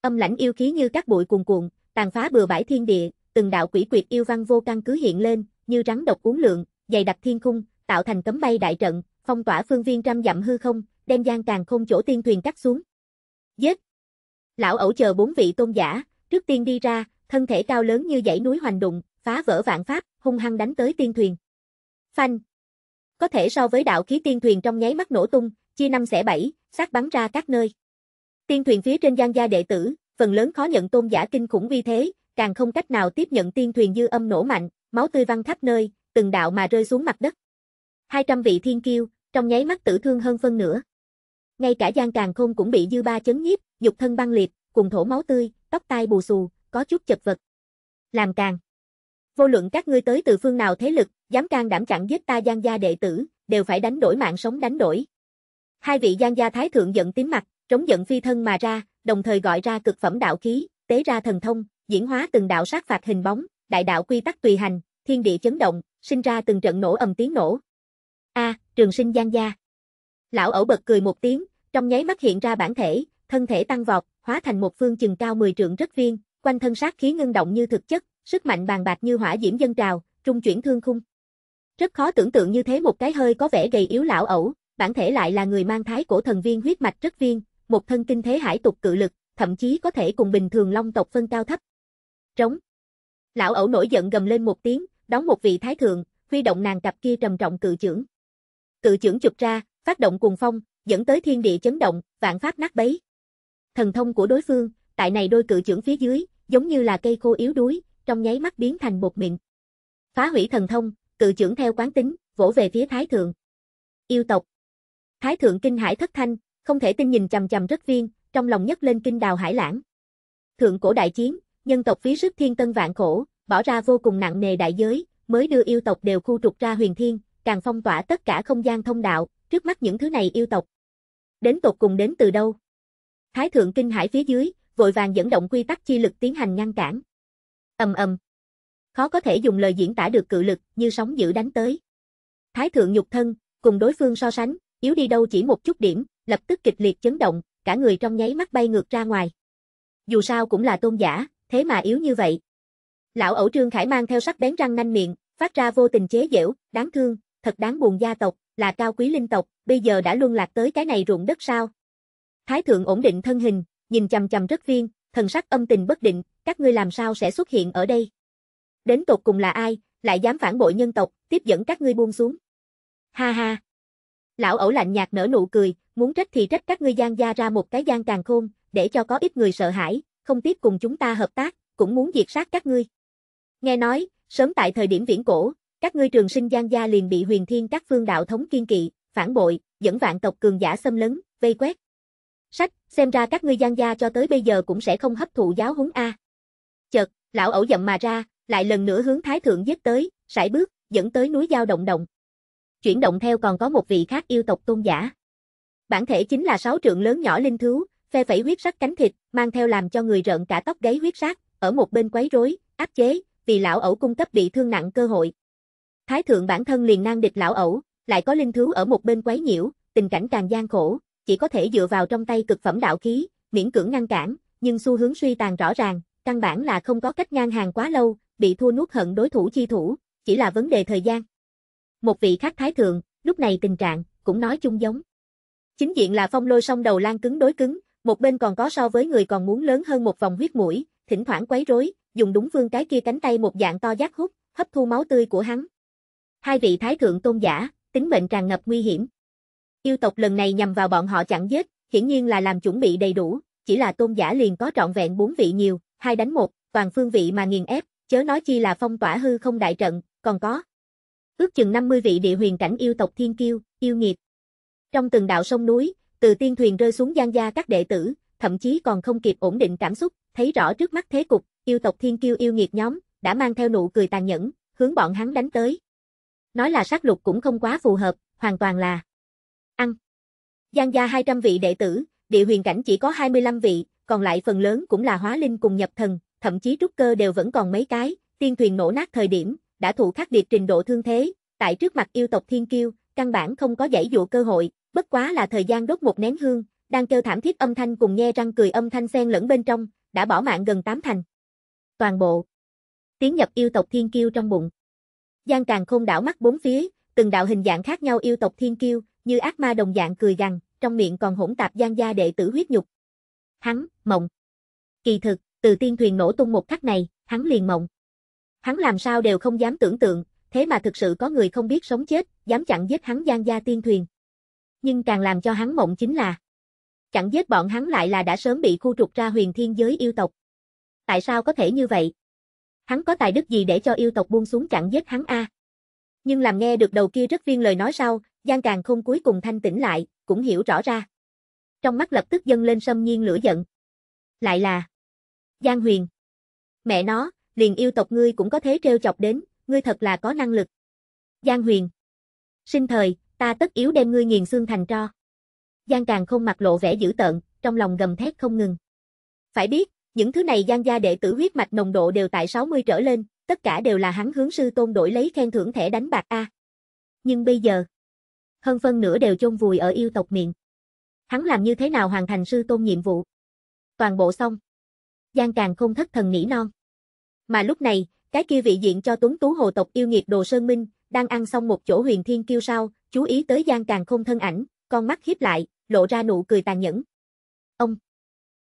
A: Âm lãnh yêu khí như các bụi cuồn cuộn, tàn phá bừa bãi thiên địa, từng đạo quỷ quyệt yêu văn vô căn cứ hiện lên, như rắn độc uốn lượn, dày đặc thiên khung, tạo thành cấm bay đại trận, phong tỏa phương viên trăm dặm hư không, đem gian càng không chỗ tiên thuyền cắt xuống. Giết! Lão ẩu chờ bốn vị tôn giả, trước tiên đi ra, thân thể cao lớn như dãy núi hoành đụng, phá vỡ vạn pháp, hung hăng đánh tới tiên thuyền. Phanh. Có thể so với đạo khí tiên thuyền trong nháy mắt nổ tung, chia năm xẻ bảy, sát bắn ra các nơi. Tiên thuyền phía trên gian gia đệ tử, phần lớn khó nhận tôn giả kinh khủng uy thế, càng không cách nào tiếp nhận tiên thuyền dư âm nổ mạnh, máu tươi văng khắp nơi, từng đạo mà rơi xuống mặt đất. 200 vị thiên kiêu, trong nháy mắt tử thương hơn phân nửa. Ngay cả Giang Càng Khôn cũng bị dư ba chấn nhiếp, dục thân băng liệt, cùng thổ máu tươi, tóc tai bù xù, có chút chật vật. Làm càng. Vô luận các ngươi tới từ phương nào thế lực, dám can đảm chặn giết ta Giang gia đệ tử, đều phải đánh đổi mạng sống đánh đổi. Hai vị Giang gia thái thượng giận tím mặt, trống giận phi thân mà ra, đồng thời gọi ra cực phẩm đạo khí, tế ra thần thông, diễn hóa từng đạo sát phạt hình bóng, đại đạo quy tắc tùy hành, thiên địa chấn động, sinh ra từng trận nổ ầm tiếng nổ. A, Trường Sinh Giang gia. Lão ẩu bật cười một tiếng, trong nháy mắt hiện ra bản thể, thân thể tăng vọt, hóa thành một phương chừng cao 10 trượng rất viên, quanh thân sát khí ngưng động như thực chất, sức mạnh bàn bạc như hỏa diễm dân trào, trung chuyển thương khung. Rất khó tưởng tượng như thế một cái hơi có vẻ gầy yếu lão ẩu, bản thể lại là người mang thái cổ thần viên huyết mạch rất viên, một thân kinh thế hải tục cự lực, thậm chí có thể cùng bình thường long tộc phân cao thấp. Trống. Lão ẩu nổi giận gầm lên một tiếng, đóng một vị thái thượng, huy động nàng cặp kia trầm trọng cự trưởng. Cự trưởng chụp ra, phát động cuồng phong, dẫn tới thiên địa chấn động, vạn pháp nát bấy. Thần thông của đối phương, tại này đôi cự trưởng phía dưới, giống như là cây khô yếu đuối, trong nháy mắt biến thành bột mịn. Phá hủy thần thông, cự trưởng theo quán tính, vỗ về phía Thái Thượng. Yêu tộc. Thái Thượng kinh hải thất thanh, không thể tin nhìn chầm chầm rất viên, trong lòng nhấc lên kinh đào hải lãng. Thượng cổ đại chiến, nhân tộc phí sức thiên tân vạn khổ, bỏ ra vô cùng nặng nề đại giới, mới đưa yêu tộc đều khu trục ra huyền thiên, càng phong tỏa tất cả không gian thông đạo, trước mắt những thứ này yêu tộc. Đến tộc cùng đến từ đâu? Thái thượng kinh hải phía dưới, vội vàng dẫn động quy tắc chi lực tiến hành ngăn cản. Ầm ầm khó có thể dùng lời diễn tả được cự lực như sóng dữ đánh tới. Thái thượng nhục thân, cùng đối phương so sánh, yếu đi đâu chỉ một chút điểm, lập tức kịch liệt chấn động, cả người trong nháy mắt bay ngược ra ngoài. Dù sao cũng là tôn giả, thế mà yếu như vậy. Lão ẩu Trương Khải mang theo sắc bén răng nanh miệng, phát ra vô tình chế giễu, đáng thương, thật đáng buồn gia tộc, là cao quý linh tộc, bây giờ đã luân lạc tới cái này ruộng đất sao? Thái thượng ổn định thân hình, nhìn chằm chằm rất viên, thần sắc âm tình bất định, các ngươi làm sao sẽ xuất hiện ở đây? đến tột cùng là ai, lại dám phản bội nhân tộc, tiếp dẫn các ngươi buông xuống. Ha ha. Lão ẩu lạnh nhạt nở nụ cười, muốn trách thì trách các ngươi gian gia ra một cái gian càng khôn, để cho có ít người sợ hãi, không tiếp cùng chúng ta hợp tác, cũng muốn diệt sát các ngươi. Nghe nói, sớm tại thời điểm viễn cổ, các ngươi trường sinh gian gia liền bị huyền thiên các phương đạo thống kiên kỵ, phản bội, dẫn vạn tộc cường giả xâm lấn, vây quét. Sách, xem ra các ngươi gian gia cho tới bây giờ cũng sẽ không hấp thụ giáo huấn A. Chợt, lão ẩu dậm mà ra, lại lần nữa hướng Thái Thượng giết tới, sải bước, dẫn tới núi giao động động. Chuyển động theo còn có một vị khác yêu tộc tôn giả. Bản thể chính là sáu trượng lớn nhỏ linh thú, phe phẩy huyết sắc cánh thịt, mang theo làm cho người rợn cả tóc gáy huyết sắc, ở một bên quấy rối, áp chế, vì lão ẩu cung cấp bị thương nặng cơ hội. Thái thượng bản thân liền nan địch lão ẩu, lại có linh thú ở một bên quấy nhiễu, tình cảnh càng gian khổ, chỉ có thể dựa vào trong tay cực phẩm đạo khí, miễn cưỡng ngăn cản, nhưng xu hướng suy tàn rõ ràng, căn bản là không có cách ngang hàng quá lâu, bị thua nuốt hận đối thủ chi thủ, chỉ là vấn đề thời gian. Một vị khác thái thượng, lúc này tình trạng, cũng nói chung giống. Chính diện là phong lôi song đầu lan cứng đối cứng, một bên còn có so với người còn muốn lớn hơn một vòng huyết mũi, thỉnh thoảng quấy rối, dùng đúng phương cái kia cánh tay một dạng to giác hút, hấp thu máu tươi của hắn. Hai vị thái thượng tôn giả, tính mệnh tràn ngập nguy hiểm. Yêu tộc lần này nhằm vào bọn họ chẳng giết, hiển nhiên là làm chuẩn bị đầy đủ, chỉ là tôn giả liền có trọn vẹn bốn vị nhiều, hai đánh một, toàn phương vị mà nghiền ép, chớ nói chi là phong tỏa hư không đại trận, còn có. Ước chừng 50 vị địa huyền cảnh yêu tộc thiên kiêu, yêu nghiệt. Trong từng đạo sông núi, từ tiên thuyền rơi xuống gian gia các đệ tử, thậm chí còn không kịp ổn định cảm xúc, thấy rõ trước mắt thế cục, yêu tộc thiên kiêu yêu nghiệt nhóm, đã mang theo nụ cười tàn nhẫn, hướng bọn hắn đánh tới. Nói là sát lục cũng không quá phù hợp, hoàn toàn là ăn. gian gia 200 vị đệ tử, địa huyền cảnh chỉ có 25 vị, còn lại phần lớn cũng là hóa linh cùng nhập thần, thậm chí trúc cơ đều vẫn còn mấy cái, tiên thuyền nổ nát thời điểm, đã thụ khắc liệt trình độ thương thế, tại trước mặt yêu tộc thiên kiêu, căn bản không có giải dụ cơ hội, bất quá là thời gian đốt một nén hương, đang kêu thảm thiết âm thanh cùng nghe răng cười âm thanh xen lẫn bên trong, đã bỏ mạng gần tám thành. Toàn bộ tiến nhập yêu tộc thiên kiêu trong bụng. Giang Càng không đảo mắt bốn phía, từng đạo hình dạng khác nhau yêu tộc thiên kiêu, như ác ma đồng dạng cười gằn, trong miệng còn hỗn tạp gian gia đệ tử huyết nhục. Hắn, mộng. Kỳ thực, từ tiên thuyền nổ tung một khắc này, hắn liền mộng. Hắn làm sao đều không dám tưởng tượng, thế mà thực sự có người không biết sống chết, dám chặn giết hắn gian gia tiên thuyền. Nhưng càng làm cho hắn mộng chính là chặn giết bọn hắn lại là đã sớm bị khu trục ra huyền thiên giới yêu tộc. Tại sao có thể như vậy? Hắn có tài đức gì để cho yêu tộc buông xuống chặn giết hắn a? Nhưng làm nghe được đầu kia rất viên lời nói sau, gian Càng không cuối cùng thanh tĩnh lại, cũng hiểu rõ ra. Trong mắt lập tức dâng lên sâm nhiên lửa giận. Lại là Giang Huyền. Mẹ nó, liền yêu tộc ngươi cũng có thế trêu chọc đến, ngươi thật là có năng lực. Giang Huyền. Sinh thời, ta tất yếu đem ngươi nghiền xương thành tro. Giang Càng không mặc lộ vẻ dữ tợn, trong lòng gầm thét không ngừng. Phải biết, những thứ này Giang gia đệ tử huyết mạch nồng độ đều tại 60 trở lên, tất cả đều là hắn hướng sư tôn đổi lấy khen thưởng thẻ đánh bạc a. Nhưng bây giờ, hơn phân nửa đều chôn vùi ở yêu tộc miệng. Hắn làm như thế nào hoàn thành sư tôn nhiệm vụ? Toàn bộ xong. Giang càng không thất thần nỉ non. Mà lúc này, cái kia vị diện cho tuấn tú hồ tộc yêu nghiệt đồ sơn minh, đang ăn xong một chỗ huyền thiên kiêu sao, chú ý tới Giang càng không thân ảnh, con mắt hiếp lại, lộ ra nụ cười tàn nhẫn. Ông!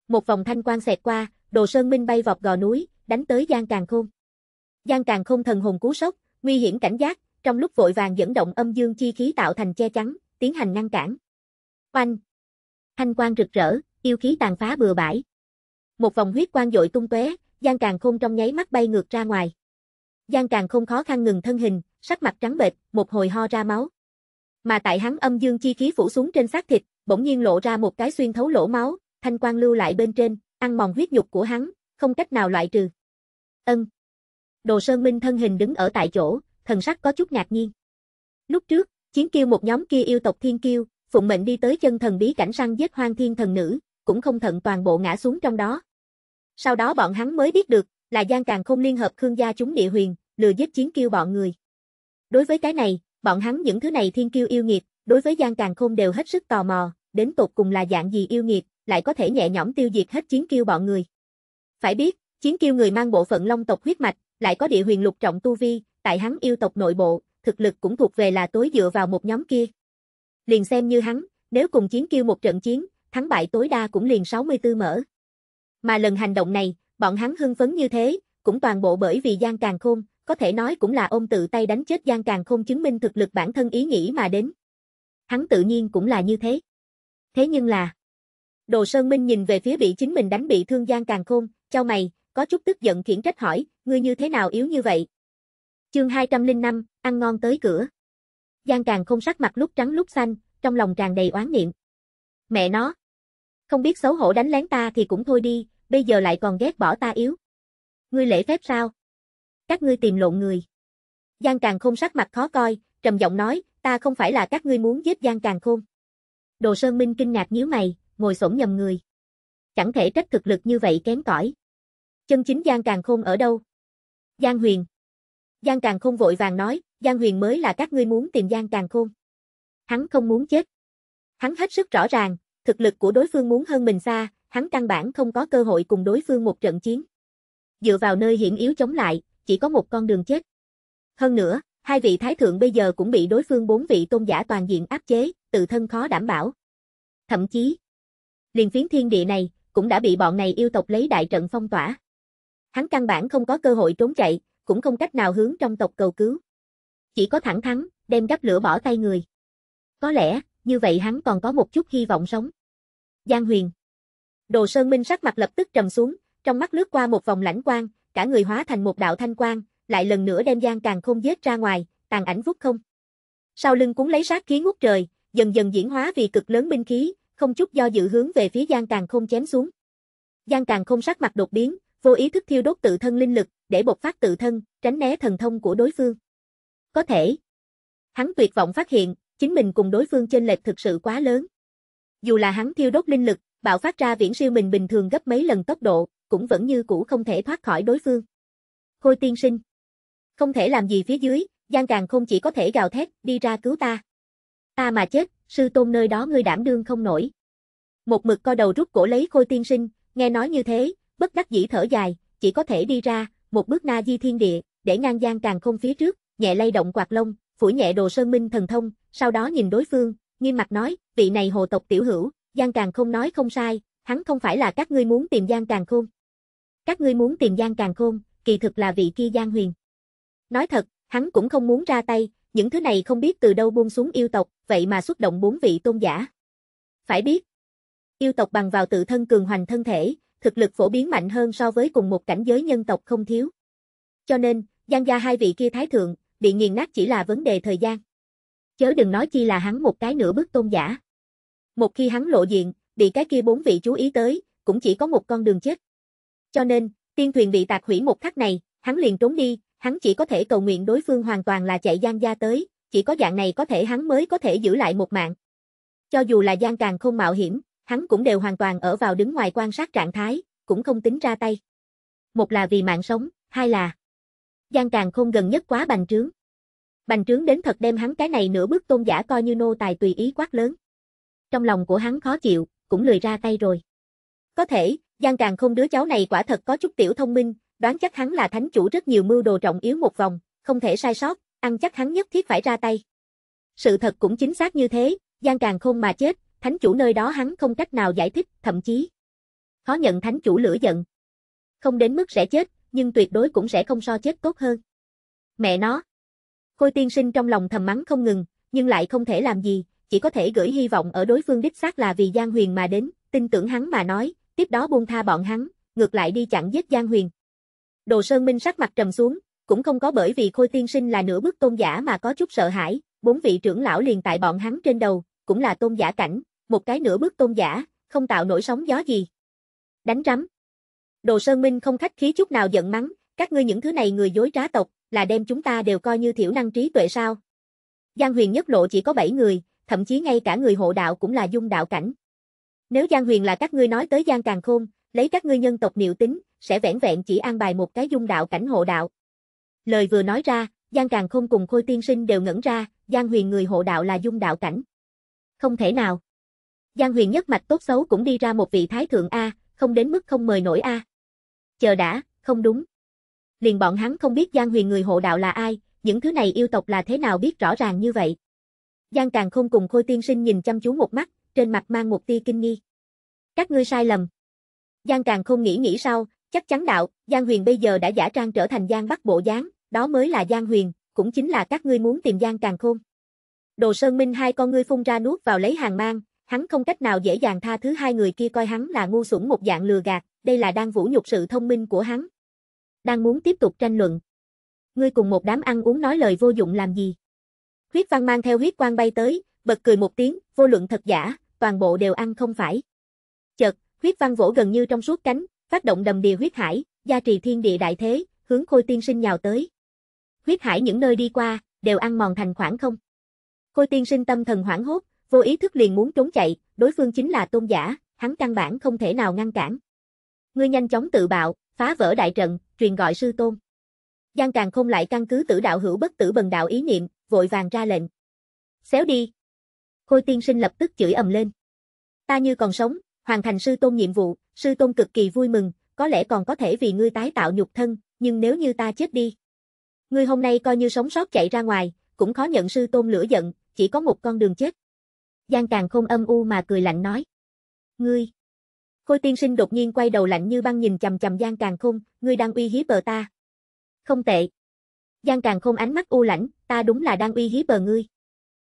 A: Một vòng thanh quan xẹt qua, đồ sơn minh bay vọt gò núi, đánh tới Giang càng không Giang càng không thần hồn cú sốc, nguy hiểm cảnh giác, trong lúc vội vàng dẫn động âm dương chi khí tạo thành che chắn, tiến hành ngăn cản. Oanh! Thanh quan rực rỡ, yêu khí tàn phá bừa bãi, một vòng huyết quang dội tung tóe, Giang Càng Khôn trong nháy mắt bay ngược ra ngoài. Giang Càng Khôn khó khăn ngừng thân hình, sắc mặt trắng bệch, một hồi ho ra máu. Mà tại hắn âm dương chi khí phủ xuống trên xác thịt, bỗng nhiên lộ ra một cái xuyên thấu lỗ máu, thanh quang lưu lại bên trên, ăn mòn huyết nhục của hắn, không cách nào loại trừ. Ân. Đồ Sơn Minh thân hình đứng ở tại chỗ, thần sắc có chút ngạc nhiên. Lúc trước, chiến kiêu một nhóm kia yêu tộc thiên kiêu, phụng mệnh đi tới chân thần bí cảnh săn giết hoang thiên thần nữ, cũng không thận toàn bộ ngã xuống trong đó. Sau đó bọn hắn mới biết được, là Giang Càng không liên hợp Khương gia chúng địa huyền, lừa giết chiến kiêu bọn người. Đối với cái này, bọn hắn những thứ này thiên kiêu yêu nghiệt, đối với Giang Càng Không đều hết sức tò mò, đến tột cùng là dạng gì yêu nghiệt, lại có thể nhẹ nhõm tiêu diệt hết chiến kiêu bọn người. Phải biết, chiến kiêu người mang bộ phận long tộc huyết mạch, lại có địa huyền lục trọng tu vi, tại hắn yêu tộc nội bộ, thực lực cũng thuộc về là tối dựa vào một nhóm kia. Liền xem như hắn, nếu cùng chiến kiêu một trận chiến, thắng bại tối đa cũng liền 64 mở. Mà lần hành động này, bọn hắn hưng phấn như thế, cũng toàn bộ bởi vì Giang Càng Khôn, có thể nói cũng là ôm tự tay đánh chết Giang Càng Khôn chứng minh thực lực bản thân ý nghĩ mà đến. Hắn tự nhiên cũng là như thế. Thế nhưng là, Đồ Sơn Minh nhìn về phía bị chính mình đánh bị thương Giang Càng Khôn, chau mày, có chút tức giận khiển trách hỏi, ngươi như thế nào yếu như vậy? Chương 205, ăn ngon tới cửa. Giang Càng Khôn sắc mặt lúc trắng lúc xanh, trong lòng tràn đầy oán niệm. Mẹ nó, không biết xấu hổ đánh lén ta thì cũng thôi đi, bây giờ lại còn ghét bỏ ta yếu. Ngươi lễ phép sao? Các ngươi tìm lộn người. Giang Càng Khôn sắc mặt khó coi, trầm giọng nói, ta không phải là các ngươi muốn giết Giang Càng Khôn. Đồ Sơn Minh kinh ngạc nhíu mày, ngồi xổm nhầm người. Chẳng thể trách thực lực như vậy kém cỏi. Chân chính Giang Càng Khôn ở đâu? Giang Huyền. Giang Càng Khôn vội vàng nói, Giang Huyền mới là các ngươi muốn tìm Giang Càng Khôn. Hắn không muốn chết. Hắn hết sức rõ ràng, thực lực của đối phương muốn hơn mình xa, hắn căn bản không có cơ hội cùng đối phương một trận chiến. Dựa vào nơi hiểm yếu chống lại, chỉ có một con đường chết. Hơn nữa, hai vị thái thượng bây giờ cũng bị đối phương bốn vị tôn giả toàn diện áp chế, tự thân khó đảm bảo. Thậm chí, liền phiến thiên địa này cũng đã bị bọn này yêu tộc lấy đại trận phong tỏa. Hắn căn bản không có cơ hội trốn chạy, cũng không cách nào hướng trong tộc cầu cứu. Chỉ có thẳng thắng, đem gấp lửa bỏ tay người. Có lẽ, như vậy hắn còn có một chút hy vọng sống. Giang Huyền Đồ Sơn Minh sắc mặt lập tức trầm xuống, trong mắt lướt qua một vòng lãnh quang, cả người hóa thành một đạo thanh quang, lại lần nữa đem Giang Càng Không giết ra ngoài, tàn ảnh vút không. Sau lưng cuốn lấy sát khí ngút trời, dần dần diễn hóa vì cực lớn binh khí, không chút do dự hướng về phía Giang Càng Không chém xuống. Giang Càng Không sắc mặt đột biến, vô ý thức thiêu đốt tự thân linh lực để bộc phát tự thân, tránh né thần thông của đối phương. Có thể. Hắn tuyệt vọng phát hiện, chính mình cùng đối phương chênh lệch thực sự quá lớn. Dù là hắn thiêu đốt linh lực, bạo phát ra viễn siêu mình bình thường gấp mấy lần tốc độ, cũng vẫn như cũ không thể thoát khỏi đối phương. Khôi tiên sinh. Không thể làm gì phía dưới, Giang Càng không chỉ có thể gào thét, đi ra cứu ta. Ta mà chết, sư tôn nơi đó ngươi đảm đương không nổi. Một mực co đầu rút cổ lấy khôi tiên sinh, nghe nói như thế, bất đắc dĩ thở dài, chỉ có thể đi ra, một bước na di thiên địa, để ngang Giang Càng không phía trước, nhẹ lay động quạt lông, phủ nhẹ đồ sơn minh thần thông, sau đó nhìn đối phương, nghiêm mặt nói, vị này hồ tộc tiểu hữu, Giang Càng không nói không sai, hắn không phải là các ngươi muốn tìm Giang Càng Khôn. Các ngươi muốn tìm Giang Càng Khôn, kỳ thực là vị kia Giang Huyền. Nói thật, hắn cũng không muốn ra tay, những thứ này không biết từ đâu buông xuống yêu tộc, vậy mà xuất động bốn vị tôn giả. Phải biết, yêu tộc bằng vào tự thân cường hoành thân thể, thực lực phổ biến mạnh hơn so với cùng một cảnh giới nhân tộc không thiếu. Cho nên, Giang gia hai vị kia thái thượng, bị nghiền nát chỉ là vấn đề thời gian. Chớ đừng nói chi là hắn một cái nửa bước tôn giả. Một khi hắn lộ diện, bị cái kia bốn vị chú ý tới, cũng chỉ có một con đường chết. Cho nên, tiên thuyền bị tạc hủy một khắc này, hắn liền trốn đi, hắn chỉ có thể cầu nguyện đối phương hoàn toàn là chạy gian gia tới, chỉ có dạng này có thể hắn mới có thể giữ lại một mạng. Cho dù là gian càng không mạo hiểm, hắn cũng đều hoàn toàn ở vào đứng ngoài quan sát trạng thái, cũng không tính ra tay. Một là vì mạng sống, hai là gian càng không gần nhất quá bành trướng. Bành trướng đến thật đem hắn cái này nửa bước tôn giả coi như nô tài tùy ý quát lớn. Trong lòng của hắn khó chịu, cũng lười ra tay rồi. Có thể, gian Càng không đứa cháu này quả thật có chút tiểu thông minh, đoán chắc hắn là thánh chủ rất nhiều mưu đồ trọng yếu một vòng, không thể sai sót, ăn chắc hắn nhất thiết phải ra tay. Sự thật cũng chính xác như thế, gian Càng không mà chết, thánh chủ nơi đó hắn không cách nào giải thích, thậm chí khó nhận thánh chủ lửa giận. Không đến mức sẽ chết, nhưng tuyệt đối cũng sẽ không so chết tốt hơn. Mẹ nó, Khôi tiên sinh trong lòng thầm mắng không ngừng, nhưng lại không thể làm gì, chỉ có thể gửi hy vọng ở đối phương đích xác là vì Giang Huyền mà đến, tin tưởng hắn mà nói, tiếp đó buông tha bọn hắn, ngược lại đi chặn giết Giang Huyền. Đồ Sơn Minh sắc mặt trầm xuống, cũng không có bởi vì Khôi tiên sinh là nửa bước tôn giả mà có chút sợ hãi, bốn vị trưởng lão liền tại bọn hắn trên đầu, cũng là tôn giả cảnh, một cái nửa bước tôn giả, không tạo nổi sóng gió gì. Đánh rắm. Đồ Sơn Minh không khách khí chút nào giận mắng, các ngươi những thứ này người dối trá tộc, là đem chúng ta đều coi như thiểu năng trí tuệ sao? Giang huyền nhất lộ chỉ có 7 người, thậm chí ngay cả người hộ đạo cũng là dung đạo cảnh. Nếu Giang huyền là các ngươi nói tới Giang Càng Khôn, lấy các ngươi nhân tộc niệu tính, sẽ vẻn vẹn chỉ an bài một cái dung đạo cảnh hộ đạo. Lời vừa nói ra, Giang Càng Khôn cùng Khôi Tiên Sinh đều ngẩn ra, Giang huyền người hộ đạo là dung đạo cảnh. Không thể nào. Giang huyền nhất mạch tốt xấu cũng đi ra một vị thái thượng A, không đến mức không mời nổi A. Chờ đã, không đúng liền bọn hắn không biết Giang Huyền người hộ đạo là ai, những thứ này yêu tộc là thế nào biết rõ ràng như vậy. Giang Càng không cùng Khôi Tiên Sinh nhìn chăm chú một mắt, trên mặt mang một tia kinh nghi. Các ngươi sai lầm. Giang Càng không nghĩ nghĩ sau, chắc chắn đạo, Giang Huyền bây giờ đã giả trang trở thành Giang Bắc Bộ dáng, đó mới là Giang Huyền, cũng chính là các ngươi muốn tìm Giang Càng không. Đồ Sơn Minh hai con ngươi phun ra nuốt vào lấy hàng mang, hắn không cách nào dễ dàng tha thứ hai người kia coi hắn là ngu xuẩn một dạng lừa gạt, đây là đang vũ nhục sự thông minh của hắn, đang muốn tiếp tục tranh luận. Ngươi cùng một đám ăn uống nói lời vô dụng làm gì? Huyết văn mang theo huyết quang bay tới, bật cười một tiếng, vô luận thật giả, toàn bộ đều ăn không phải. Chợt, huyết văn vỗ gần như trong suốt cánh, phát động đầm đìa huyết hải, gia trì thiên địa đại thế, hướng Khôi Tiên Sinh nhào tới. Huyết hải những nơi đi qua, đều ăn mòn thành khoảng không. Khôi Tiên Sinh tâm thần hoảng hốt, vô ý thức liền muốn trốn chạy, đối phương chính là tôn giả, hắn căn bản không thể nào ngăn cản. Ngươi nhanh chóng tự bạo, phá vỡ đại trận, truyền gọi sư tôn. Giang Càng không lại căn cứ tử đạo hữu bất tử bần đạo ý niệm, vội vàng ra lệnh. Xéo đi. Khôi tiên sinh lập tức chửi ầm lên. Ta như còn sống, hoàn thành sư tôn nhiệm vụ, sư tôn cực kỳ vui mừng, có lẽ còn có thể vì ngươi tái tạo nhục thân, nhưng nếu như ta chết đi. Ngươi hôm nay coi như sống sót chạy ra ngoài, cũng khó nhận sư tôn lửa giận, chỉ có một con đường chết. Giang Càng không âm u mà cười lạnh nói. Ngươi. Khôi tiên sinh đột nhiên quay đầu lạnh như băng nhìn chầm chầm Giang Càng Khôn, ngươi đang uy hiếp bờ ta. Không tệ. Giang Càng Khôn ánh mắt u lãnh, ta đúng là đang uy hiếp bờ ngươi.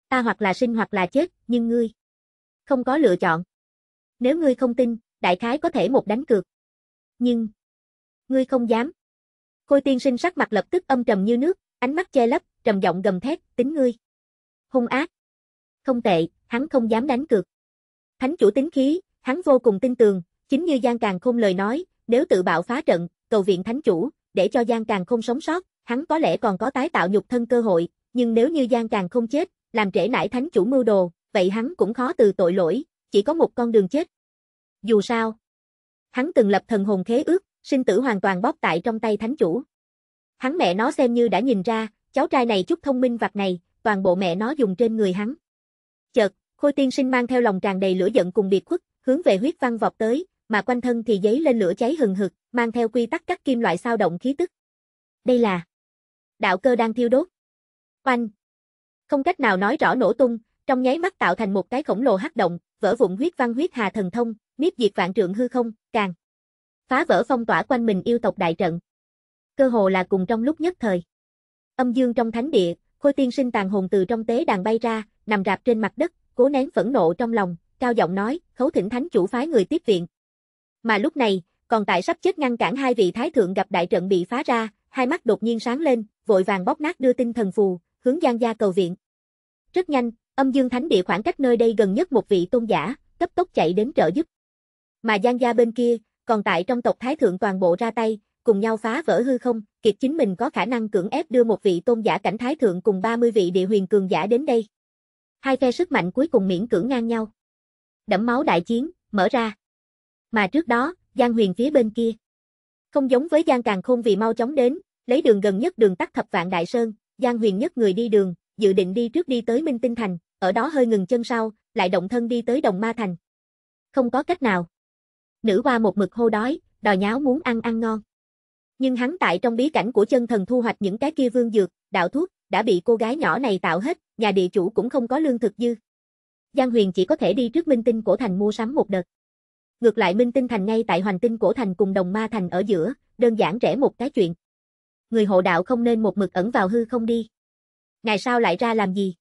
A: Ta hoặc là sinh hoặc là chết, nhưng ngươi. Không có lựa chọn. Nếu ngươi không tin, đại khái có thể một đánh cược. Nhưng. Ngươi không dám. Khôi tiên sinh sắc mặt lập tức âm trầm như nước, ánh mắt che lấp, trầm giọng gầm thét, tính ngươi. Hung ác. Không tệ, hắn không dám đánh cược. Thánh chủ tính khí, Hắn vô cùng tin tưởng, chính như Giang Càng không lời nói, nếu tự bạo phá trận, cầu viện thánh chủ, để cho Giang Càng không sống sót, hắn có lẽ còn có tái tạo nhục thân cơ hội, nhưng nếu như Giang Càng không chết, làm trễ nải thánh chủ mưu đồ, vậy hắn cũng khó từ tội lỗi, chỉ có một con đường chết. Dù sao, hắn từng lập thần hồn khế ước, sinh tử hoàn toàn bóp tại trong tay thánh chủ. Hắn mẹ nó xem như đã nhìn ra, cháu trai này chút thông minh vặt này, toàn bộ mẹ nó dùng trên người hắn. Chợt, Khôi Tiên Sinh mang theo lòng tràn đầy lửa giận cùng biệt khuất, hướng về huyết văn vọt tới, mà quanh thân thì giấy lên lửa cháy hừng hực, mang theo quy tắc các kim loại sao động khí tức. Đây là đạo cơ đang thiêu đốt. Oanh! Không cách nào nói rõ nổ tung, trong nháy mắt tạo thành một cái khổng lồ hắc động, vỡ vụn huyết văn huyết hà thần thông, miết diệt vạn trượng hư không, càng phá vỡ phong tỏa quanh mình yêu tộc đại trận. Cơ hồ là cùng trong lúc nhất thời. Âm dương trong thánh địa, Khôi Tiên Sinh tàn hồn từ trong tế đàn bay ra, nằm rạp trên mặt đất, cố nén phẫn nộ trong lòng, cao giọng nói, khấu thỉnh thánh chủ phái người tiếp viện. Mà lúc này, còn tại sắp chết ngăn cản hai vị thái thượng gặp đại trận bị phá ra, hai mắt đột nhiên sáng lên, vội vàng bóc nát đưa tinh thần phù, hướng Giang gia cầu viện. Rất nhanh, âm dương thánh địa khoảng cách nơi đây gần nhất một vị tôn giả, cấp tốc chạy đến trợ giúp. Mà Giang gia bên kia, còn tại trong tộc thái thượng toàn bộ ra tay, cùng nhau phá vỡ hư không, kiệt chính mình có khả năng cưỡng ép đưa một vị tôn giả cảnh thái thượng cùng 30 vị địa huyền cường giả đến đây. Hai phe sức mạnh cuối cùng miễn cưỡng ngang nhau đẫm máu đại chiến, mở ra. Mà trước đó, Giang Huyền phía bên kia. Không giống với Giang Càng Khôn vì mau chóng đến, lấy đường gần nhất đường tắt thập vạn đại sơn, Giang Huyền nhất người đi đường, dự định đi trước đi tới Minh Tinh Thành, ở đó hơi ngừng chân sau, lại động thân đi tới Đồng Ma Thành. Không có cách nào. Nữ hoa một mực hô đói, đòi nháo muốn ăn ăn ngon. Nhưng hắn tại trong bí cảnh của chân thần thu hoạch những cái kia vương dược, đạo thuốc, đã bị cô gái nhỏ này tạo hết, nhà địa chủ cũng không có lương thực dư. Giang Huyền chỉ có thể đi trước Minh Tinh Cổ Thành mua sắm một đợt. Ngược lại Minh Tinh Thành ngay tại Hoàng Tinh Cổ Thành cùng Đồng Ma Thành ở giữa, đơn giản rẽ một cái chuyện. Người hộ đạo không nên một mực ẩn vào hư không đi. Ngày sau lại ra làm gì?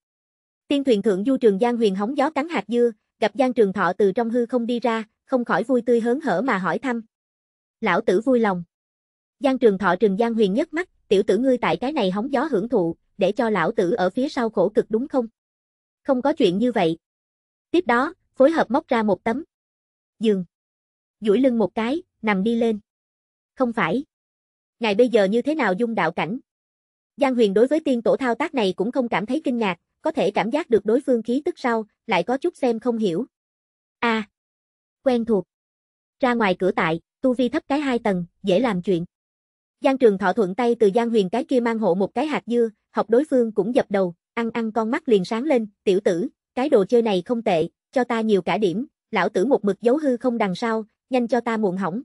A: Tiên thuyền thượng du trường Giang Huyền hóng gió cắn hạt dưa, gặp Giang Trường Thọ từ trong hư không đi ra, không khỏi vui tươi hớn hở mà hỏi thăm. Lão tử vui lòng. Giang Trường Thọ trường Giang Huyền nhấc mắt, tiểu tử ngươi tại cái này hóng gió hưởng thụ, để cho lão tử ở phía sau khổ cực đúng không? Không có chuyện như vậy, Tiếp đó, phối hợp móc ra một tấm giường. duỗi lưng một cái, nằm đi lên. Không phải. Ngài bây giờ như thế nào dung đạo cảnh? Giang Huyền đối với tiên tổ thao tác này cũng không cảm thấy kinh ngạc, có thể cảm giác được đối phương khí tức sau, lại có chút xem không hiểu. A. À, quen thuộc. Ra ngoài cửa tại, tu vi thấp cái hai tầng, dễ làm chuyện. Giang Trường Thọ thuận tay từ Giang Huyền cái kia mang hộ một cái hạt dưa, học đối phương cũng dập đầu, ăn ăn con mắt liền sáng lên, tiểu tử, cái đồ chơi này không tệ, cho ta nhiều cả điểm, lão tử một mực giấu hư không đằng sau, nhanh cho ta muộn hỏng.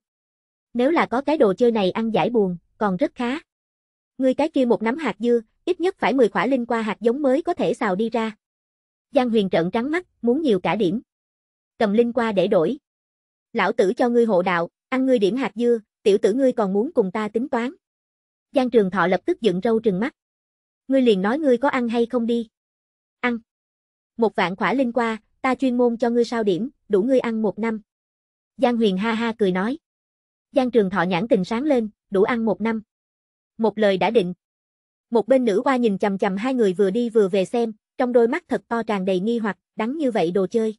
A: Nếu là có cái đồ chơi này ăn giải buồn, còn rất khá. Ngươi cái kia một nắm hạt dưa, ít nhất phải 10 khỏa linh qua hạt giống mới có thể xào đi ra. Giang huyền trợn trắng mắt, muốn nhiều cả điểm. Cầm linh qua để đổi. Lão tử cho ngươi hộ đạo, ăn ngươi điểm hạt dưa, tiểu tử ngươi còn muốn cùng ta tính toán. Giang trường thọ lập tức dựng râu trừng mắt. Ngươi liền nói ngươi có ăn hay không đi. Ăn. Một vạn khỏa linh qua, ta chuyên môn cho ngươi sao điểm, đủ ngươi ăn một năm. Giang Huyền ha ha cười nói. Giang Trường Thọ nhãn tình sáng lên, đủ ăn một năm. Một lời đã định. Một bên nữ qua nhìn chầm chầm hai người vừa đi vừa về xem, trong đôi mắt thật to tràn đầy nghi hoặc, đắng như vậy đồ chơi.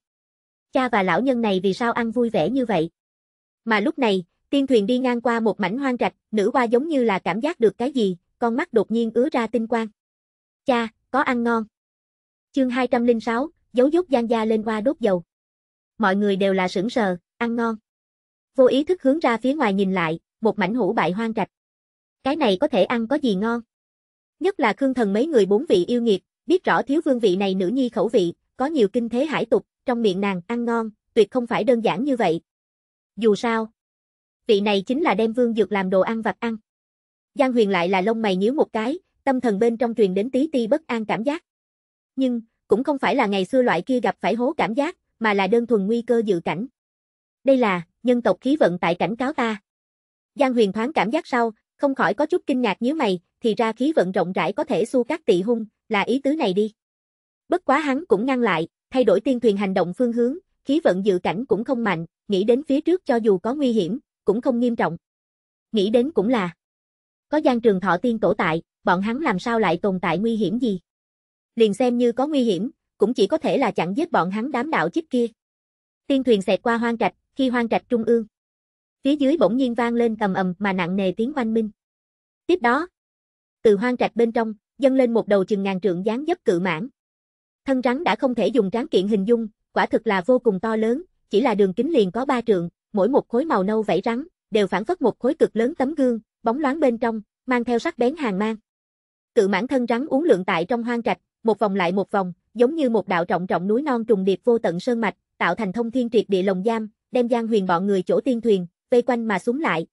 A: Cha và lão nhân này vì sao ăn vui vẻ như vậy? Mà lúc này, tiên thuyền đi ngang qua một mảnh hoang trạch, nữ qua giống như là cảm giác được cái gì, con mắt đột nhiên ứa ra tinh quang. Cha, có ăn ngon. Chương 206, dấu dốt gian gia lên qua đốt dầu. Mọi người đều là sững sờ, ăn ngon. Vô ý thức hướng ra phía ngoài nhìn lại, một mảnh hũ bại hoang trạch. Cái này có thể ăn có gì ngon. Nhất là Khương Thần mấy người bốn vị yêu nghiệt, biết rõ thiếu vương vị này nữ nhi khẩu vị, có nhiều kinh thế hải tục, trong miệng nàng ăn ngon, tuyệt không phải đơn giản như vậy. Dù sao, vị này chính là đem vương dược làm đồ ăn vặt ăn. Giang Huyền lại là lông mày nhíu một cái, tâm thần bên trong truyền đến tí ti bất an cảm giác nhưng cũng không phải là ngày xưa loại kia gặp phải hố cảm giác, mà là đơn thuần nguy cơ dự cảnh. Đây là nhân tộc khí vận tại cảnh cáo ta. Giang Huyền thoáng cảm giác sau, không khỏi có chút kinh ngạc nhíu mày, thì ra khí vận rộng rãi có thể xu các tị hung, là ý tứ này đi. Bất quá hắn cũng ngăn lại, thay đổi tiên thuyền hành động phương hướng, khí vận dự cảnh cũng không mạnh, nghĩ đến phía trước cho dù có nguy hiểm, cũng không nghiêm trọng. Nghĩ đến cũng là có Giang Trường Thọ tiên tổ tại, bọn hắn làm sao lại tồn tại nguy hiểm gì? liền xem như có nguy hiểm, cũng chỉ có thể là chặn giết bọn hắn đám đạo chích kia. Tiên thuyền xẹt qua hoang trạch, khi hoang trạch trung ương. Phía dưới bỗng nhiên vang lên cầm ầm mà nặng nề tiếng oanh minh. Tiếp đó, từ hoang trạch bên trong, dâng lên một đầu chừng ngàn trượng dáng dấp cự mãn. Thân rắn đã không thể dùng tráng kiện hình dung, quả thực là vô cùng to lớn, chỉ là đường kính liền có ba trượng, mỗi một khối màu nâu vảy rắn, đều phản phất một khối cực lớn tấm gương, bóng loáng bên trong, mang theo sắc bén hàng mang. Cự mãn thân rắn uống lượng tại trong hoang trạch, một vòng lại một vòng, giống như một đạo trọng trọng núi non trùng điệp vô tận sơn mạch, tạo thành thông thiên triệt địa lồng giam, đem Giang Huyền bọn người chỗ tiên thuyền, vây quanh mà xuống lại.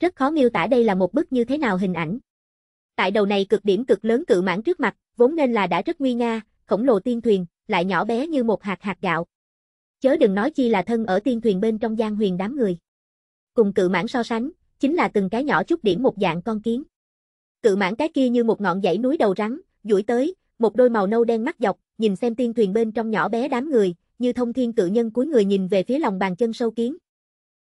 A: Rất khó miêu tả đây là một bức như thế nào hình ảnh. Tại đầu này cực điểm cực lớn cự mãn trước mặt, vốn nên là đã rất nguy nga, khổng lồ tiên thuyền, lại nhỏ bé như một hạt hạt gạo. Chớ đừng nói chi là thân ở tiên thuyền bên trong Giang Huyền đám người. Cùng cự mãn so sánh, chính là từng cái nhỏ chút điểm một dạng con kiến. Cự mãn cái kia như một ngọn dãy núi đầu rắn, duỗi tới, một đôi màu nâu đen mắt dọc, nhìn xem tiên thuyền bên trong nhỏ bé đám người, như thông thiên cự nhân cuối người nhìn về phía lòng bàn chân sâu kiến.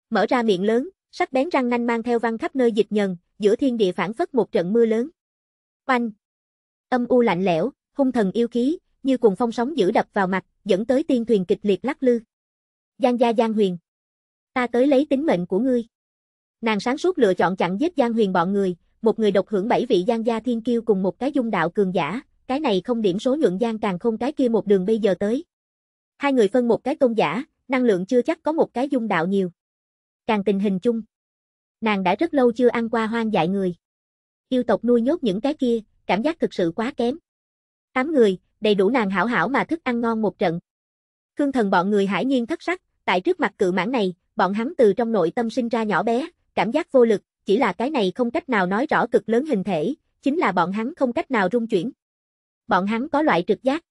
A: Mở ra miệng lớn, sắc bén răng nanh mang theo văn khắp nơi dịch nhần, giữa thiên địa phản phất một trận mưa lớn. Oanh! Âm u lạnh lẽo, hung thần yêu khí, như cùng phong sóng dữ đập vào mặt, dẫn tới tiên thuyền kịch liệt lắc lư. Giang gia Giang Huyền. Ta tới lấy tính mệnh của ngươi. Nàng sáng suốt lựa chọn chặn giết Giang Huyền bọn người, một người độc hưởng bảy vị Giang gia thiên kiêu cùng một cái dung đạo cường giả, cái này không điểm số nhuận gian càng không cái kia một đường bây giờ tới. Hai người phân một cái tôn giả, năng lượng chưa chắc có một cái dung đạo nhiều. Càng tình hình chung. Nàng đã rất lâu chưa ăn qua hoang dại người. Yêu tộc nuôi nhốt những cái kia, cảm giác thực sự quá kém. Tám người, đầy đủ nàng hảo hảo mà thức ăn ngon một trận. Khương thần bọn người hải nhiên thất sắc, tại trước mặt cự mãn này, bọn hắn từ trong nội tâm sinh ra nhỏ bé, cảm giác vô lực, chỉ là cái này không cách nào nói rõ cực lớn hình thể, chính là bọn hắn không cách nào rung chuyển bọn hắn có loại trực giác.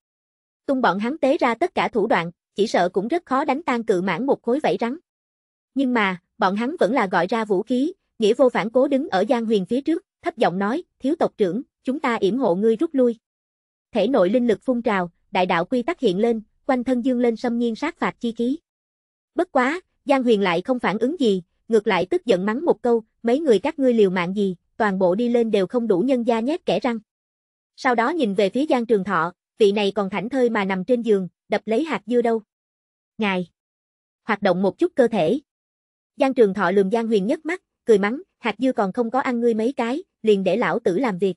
A: Tung bọn hắn tế ra tất cả thủ đoạn, chỉ sợ cũng rất khó đánh tan cự mãn một khối vảy rắn. Nhưng mà, bọn hắn vẫn là gọi ra vũ khí, nghĩa vô phản cố đứng ở Giang Huyền phía trước, thấp giọng nói, thiếu tộc trưởng, chúng ta yểm hộ ngươi rút lui. Thể nội linh lực phun trào, đại đạo quy tắc hiện lên, quanh thân dương lên xâm nhiên sát phạt chi khí. Bất quá, Giang Huyền lại không phản ứng gì, ngược lại tức giận mắng một câu, mấy người các ngươi liều mạng gì, toàn bộ đi lên đều không đủ nhân gia nhét kẻ răng sau đó nhìn về phía Giang Trường Thọ, vị này còn thảnh thơi mà nằm trên giường, đập lấy hạt dưa đâu. Ngài, hoạt động một chút cơ thể. Giang Trường Thọ lườm Giang Huyền nhất mắt, cười mắng, hạt dưa còn không có ăn ngươi mấy cái, liền để lão tử làm việc.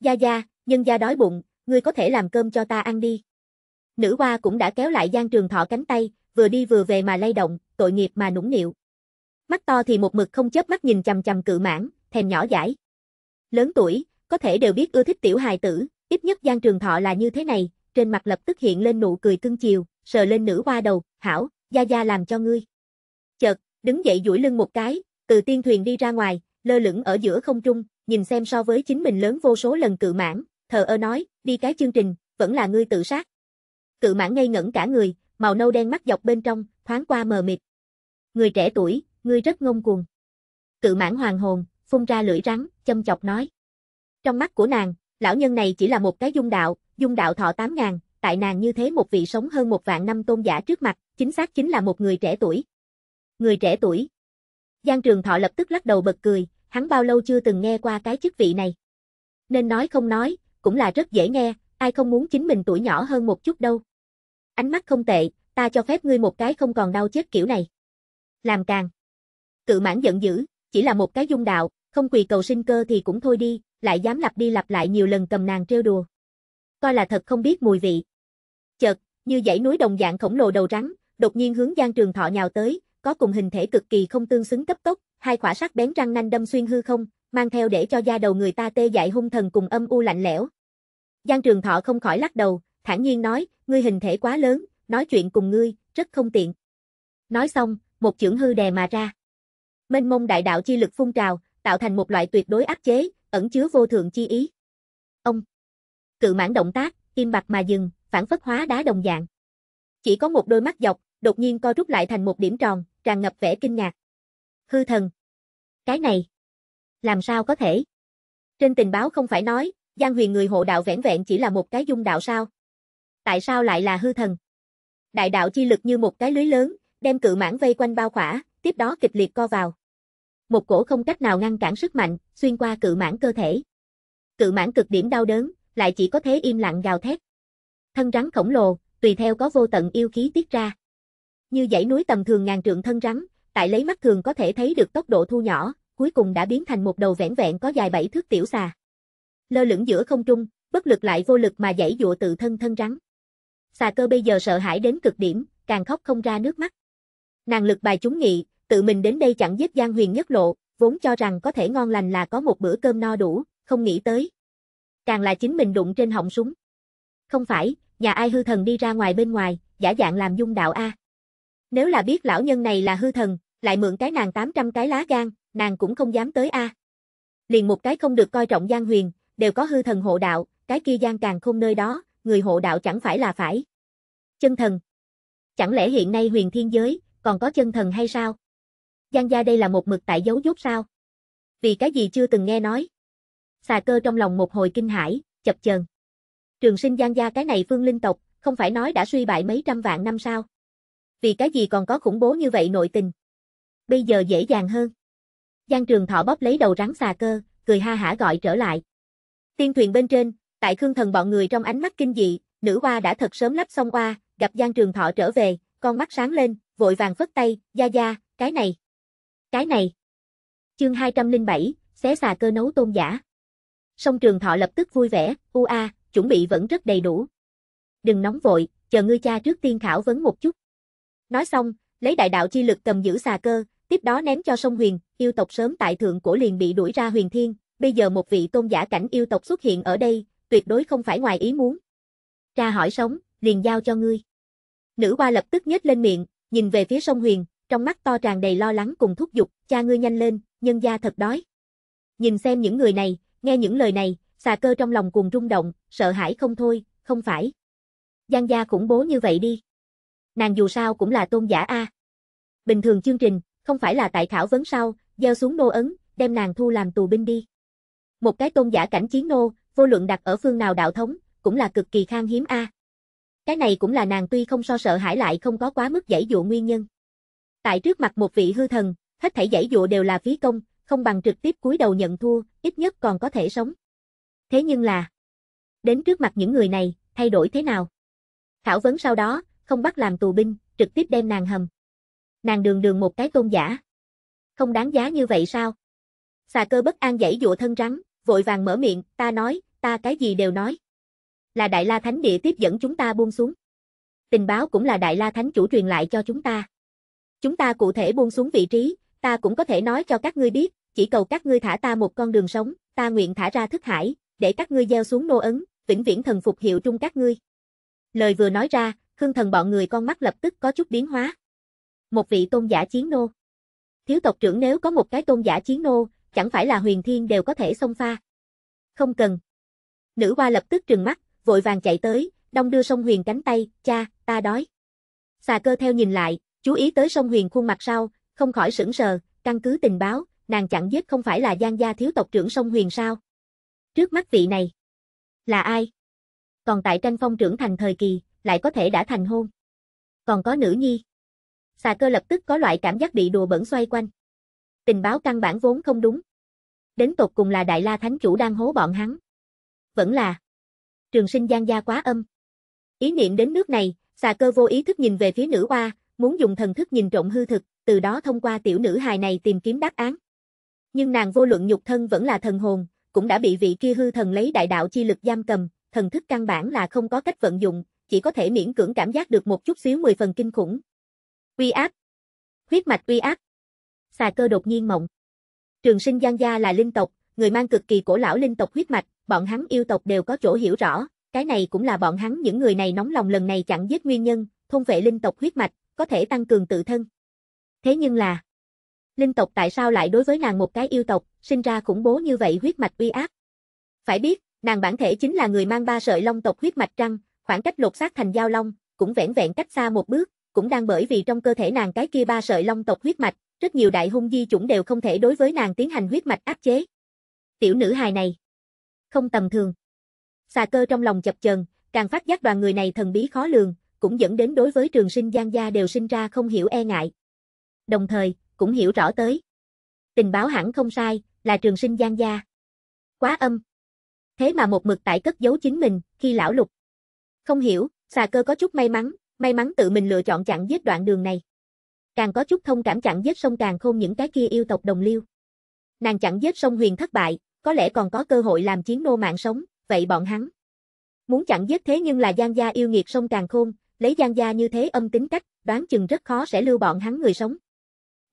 A: Gia gia, nhân gia đói bụng, ngươi có thể làm cơm cho ta ăn đi. Nữ hoa cũng đã kéo lại Giang Trường Thọ cánh tay, vừa đi vừa về mà lay động, tội nghiệp mà nũng nịu. Mắt to thì một mực không chớp mắt nhìn chằm chằm cự mãn, thèm nhỏ dãi. Lớn tuổi, có thể đều biết ưa thích tiểu hài tử, ít nhất Giang Trường Thọ là như thế này, trên mặt lập tức hiện lên nụ cười cưng chiều, sờ lên nữ hoa đầu, hảo, gia gia làm cho ngươi. Chợt, đứng dậy duỗi lưng một cái, từ tiên thuyền đi ra ngoài, lơ lửng ở giữa không trung, nhìn xem so với chính mình lớn vô số lần cự mãn, thờ ơ nói, đi cái chương trình, vẫn là ngươi tự sát. Cự mãn ngây ngẩn cả người, màu nâu đen mắt dọc bên trong, thoáng qua mờ mịt. Người trẻ tuổi, ngươi rất ngông cuồng. Cự mãn hoàng hồn, phun ra lưỡi rắn, châm chọc nói. Trong mắt của nàng, lão nhân này chỉ là một cái dung đạo, dung đạo thọ 8.000, tại nàng như thế một vị sống hơn một vạn năm tôn giả trước mặt, chính xác chính là một người trẻ tuổi. Người trẻ tuổi. Giang Trường Thọ lập tức lắc đầu bật cười, hắn bao lâu chưa từng nghe qua cái chức vị này. Nên nói không nói, cũng là rất dễ nghe, ai không muốn chính mình tuổi nhỏ hơn một chút đâu. Ánh mắt không tệ, ta cho phép ngươi một cái không còn đau chết kiểu này. Làm càng. Cự mãn giận dữ, chỉ là một cái dung đạo, không quỳ cầu sinh cơ thì cũng thôi đi, lại dám lặp đi lặp lại nhiều lần cầm nàng trêu đùa. Coi là thật không biết mùi vị. Chợt, như dãy núi đồng dạng khổng lồ đầu rắn, đột nhiên hướng Giang Trường Thọ nhào tới, có cùng hình thể cực kỳ không tương xứng cấp tốc, hai khỏa sắc bén răng nanh đâm xuyên hư không, mang theo để cho da đầu người ta tê dại hung thần cùng âm u lạnh lẽo. Giang Trường Thọ không khỏi lắc đầu, thản nhiên nói, ngươi hình thể quá lớn, nói chuyện cùng ngươi, rất không tiện. Nói xong, một chưởng hư đè mà ra. Mênh mông đại đạo chi lực phun trào, tạo thành một loại tuyệt đối áp chế, ẩn chứa vô thượng chi ý. Ông cự mãn động tác, im bặt mà dừng, phản phất hóa đá đồng dạng. Chỉ có một đôi mắt dọc, đột nhiên co rút lại thành một điểm tròn, tràn ngập vẻ kinh ngạc. Hư thần. Cái này. Làm sao có thể? Trên tình báo không phải nói, Giang huyền người hộ đạo vẻn vẹn chỉ là một cái dung đạo sao? Tại sao lại là hư thần? Đại đạo chi lực như một cái lưới lớn, đem cự mãn vây quanh bao khỏa, tiếp đó kịch liệt co vào. Một cổ không cách nào ngăn cản sức mạnh, xuyên qua cự mãn cơ thể. Cự mãn cực điểm đau đớn, lại chỉ có thế im lặng gào thét. Thân rắn khổng lồ, tùy theo có vô tận yêu khí tiết ra. Như dãy núi tầm thường ngàn trượng thân rắn, tại lấy mắt thường có thể thấy được tốc độ thu nhỏ, cuối cùng đã biến thành một đầu vẻn vẹn có dài bảy thước tiểu xà. Lơ lửng giữa không trung, bất lực lại vô lực mà dãy dụa tự thân thân rắn. Xà cơ bây giờ sợ hãi đến cực điểm, càng khóc không ra nước mắt. Nàng lực bài chúng nghị, tự mình đến đây chẳng giết Giang Huyền Nhất Lộ, vốn cho rằng có thể ngon lành là có một bữa cơm no đủ, không nghĩ tới. Càng là chính mình đụng trên họng súng. Không phải, nhà ai hư thần đi ra ngoài bên ngoài, giả dạng làm dung đạo A. Nếu là biết lão nhân này là hư thần, lại mượn cái nàng 800 cái lá gan, nàng cũng không dám tới A. Liền một cái không được coi trọng Giang Huyền, đều có hư thần hộ đạo, cái kia Giang càng không nơi đó, người hộ đạo chẳng phải là phải. Chân thần. Chẳng lẽ hiện nay huyền thiên giới, còn có chân thần hay sao? Giang gia đây là một mực tại dấu dốt sao? Vì cái gì chưa từng nghe nói? Xà cơ trong lòng một hồi kinh hãi, chập chờn. Trường sinh Giang gia cái này phương linh tộc, không phải nói đã suy bại mấy trăm vạn năm sao? Vì cái gì còn có khủng bố như vậy nội tình? Bây giờ dễ dàng hơn. Giang trường thọ bóp lấy đầu rắn xà cơ, cười ha hả gọi trở lại. Tiên thuyền bên trên, tại Khương Thần bọn người trong ánh mắt kinh dị, nữ hoa đã thật sớm lắp xong hoa, gặp Giang Trường Thọ trở về, con mắt sáng lên, vội vàng phất tay, "Gia gia, cái này." Cái này. Chương 207, xé xà cơ nấu tôn giả. sông trường thọ lập tức vui vẻ, u a, chuẩn bị vẫn rất đầy đủ. Đừng nóng vội, chờ ngươi cha trước tiên khảo vấn một chút. Nói xong, lấy đại đạo chi lực cầm giữ xà cơ, tiếp đó ném cho sông huyền, yêu tộc sớm tại thượng cổ liền bị đuổi ra huyền thiên, bây giờ một vị tôn giả cảnh yêu tộc xuất hiện ở đây, tuyệt đối không phải ngoài ý muốn. cha hỏi sống, liền giao cho ngươi. Nữ hoa lập tức nhếch lên miệng, nhìn về phía sông huyền, trong mắt to tràn đầy lo lắng cùng thúc giục, cha ngươi nhanh lên, nhân gia thật đói. Nhìn xem những người này, nghe những lời này, xà cơ trong lòng cùng rung động, sợ hãi không thôi, không phải. Giang gia khủng bố như vậy đi. Nàng dù sao cũng là tôn giả A. Bình thường chương trình, không phải là tại thảo vấn sau, gieo xuống nô ấn, đem nàng thu làm tù binh đi. Một cái tôn giả cảnh chiến nô, vô luận đặt ở phương nào đạo thống, cũng là cực kỳ khan hiếm A. Cái này cũng là nàng tuy không so sợ hãi lại không có quá mức giải dụ nguyên nhân. Tại trước mặt một vị hư thần, hết thảy giải dụ đều là phí công, không bằng trực tiếp cúi đầu nhận thua, ít nhất còn có thể sống. Thế nhưng là, đến trước mặt những người này, thay đổi thế nào? Khảo vấn sau đó, không bắt làm tù binh, trực tiếp đem nàng hầm. Nàng đường đường một cái tôn giả. Không đáng giá như vậy sao? Xà cơ bất an giải dụa thân rắn, vội vàng mở miệng, ta nói, ta cái gì đều nói. Là Đại La Thánh Địa tiếp dẫn chúng ta buông xuống. Tình báo cũng là Đại La Thánh chủ truyền lại cho chúng ta. Chúng ta cụ thể buông xuống vị trí, ta cũng có thể nói cho các ngươi biết, chỉ cầu các ngươi thả ta một con đường sống, ta nguyện thả ra thức hải, để các ngươi gieo xuống nô ấn, vĩnh viễn thần phục hiệu trung các ngươi. Lời vừa nói ra, Khương Thần bọn người con mắt lập tức có chút biến hóa. Một vị tôn giả chiến nô. Thiếu tộc trưởng nếu có một cái tôn giả chiến nô, chẳng phải là huyền thiên đều có thể xông pha. Không cần. Nữ hoa lập tức trừng mắt, vội vàng chạy tới, đông đưa sông huyền cánh tay, cha, ta đói. Xà cơ theo nhìn lại, Chú ý tới sông huyền khuôn mặt sau, không khỏi sững sờ, căn cứ tình báo, nàng chẳng giết không phải là Giang gia thiếu tộc trưởng sông huyền sao? Trước mắt vị này, là ai? Còn tại tranh phong trưởng thành thời kỳ, lại có thể đã thành hôn. Còn có nữ nhi. Xà cơ lập tức có loại cảm giác bị đùa bẩn xoay quanh. Tình báo căn bản vốn không đúng. Đến tột cùng là Đại La Thánh Chủ đang hố bọn hắn. Vẫn là trường sinh Giang gia quá âm. Ý niệm đến nước này, xà cơ vô ý thức nhìn về phía nữ hoa, muốn dùng thần thức nhìn trộm hư thực, từ đó thông qua tiểu nữ hài này tìm kiếm đáp án. Nhưng nàng vô luận nhục thân vẫn là thần hồn, cũng đã bị vị kia hư thần lấy đại đạo chi lực giam cầm, thần thức căn bản là không có cách vận dụng, chỉ có thể miễn cưỡng cảm giác được một chút xíu mười phần kinh khủng. Uy áp. Huyết mạch uy áp. Xà cơ đột nhiên mộng. Trường sinh gian Gia là linh tộc, người mang cực kỳ cổ lão linh tộc huyết mạch, bọn hắn yêu tộc đều có chỗ hiểu rõ, cái này cũng là bọn hắn những người này nóng lòng lần này chẳng giết nguyên nhân, thôn vệ linh tộc huyết mạch, có thể tăng cường tự thân. Thế nhưng là, linh tộc tại sao lại đối với nàng một cái yêu tộc, sinh ra khủng bố như vậy huyết mạch uy ác? Phải biết, nàng bản thể chính là người mang ba sợi long tộc huyết mạch trăng khoảng cách lột xác thành giao long, cũng vẻn vẹn cách xa một bước, cũng đang bởi vì trong cơ thể nàng cái kia ba sợi long tộc huyết mạch, rất nhiều đại hung di chủng đều không thể đối với nàng tiến hành huyết mạch áp chế. Tiểu nữ hài này, không tầm thường. Xà cơ trong lòng chập chờn, càng phát giác đoàn người này thần bí khó lường, cũng dẫn đến đối với trường sinh gian Gia đều sinh ra không hiểu e ngại. Đồng thời, cũng hiểu rõ tới. Tình báo hẳn không sai, là trường sinh gian Gia. Quá âm. Thế mà một mực tại cất giấu chính mình, khi lão lục. Không hiểu, xà cơ có chút may mắn, may mắn tự mình lựa chọn chặn giết đoạn đường này. Càng có chút thông cảm chặn giết sông càng khôn những cái kia yêu tộc đồng liêu. Nàng chặn giết sông huyền thất bại, có lẽ còn có cơ hội làm chiến nô mạng sống, vậy bọn hắn. Muốn chặn giết thế nhưng là gian gia yêu nghiệt sông càng khôn, lấy Giang Gia như thế âm tính cách, đoán chừng rất khó sẽ lưu bọn hắn người sống.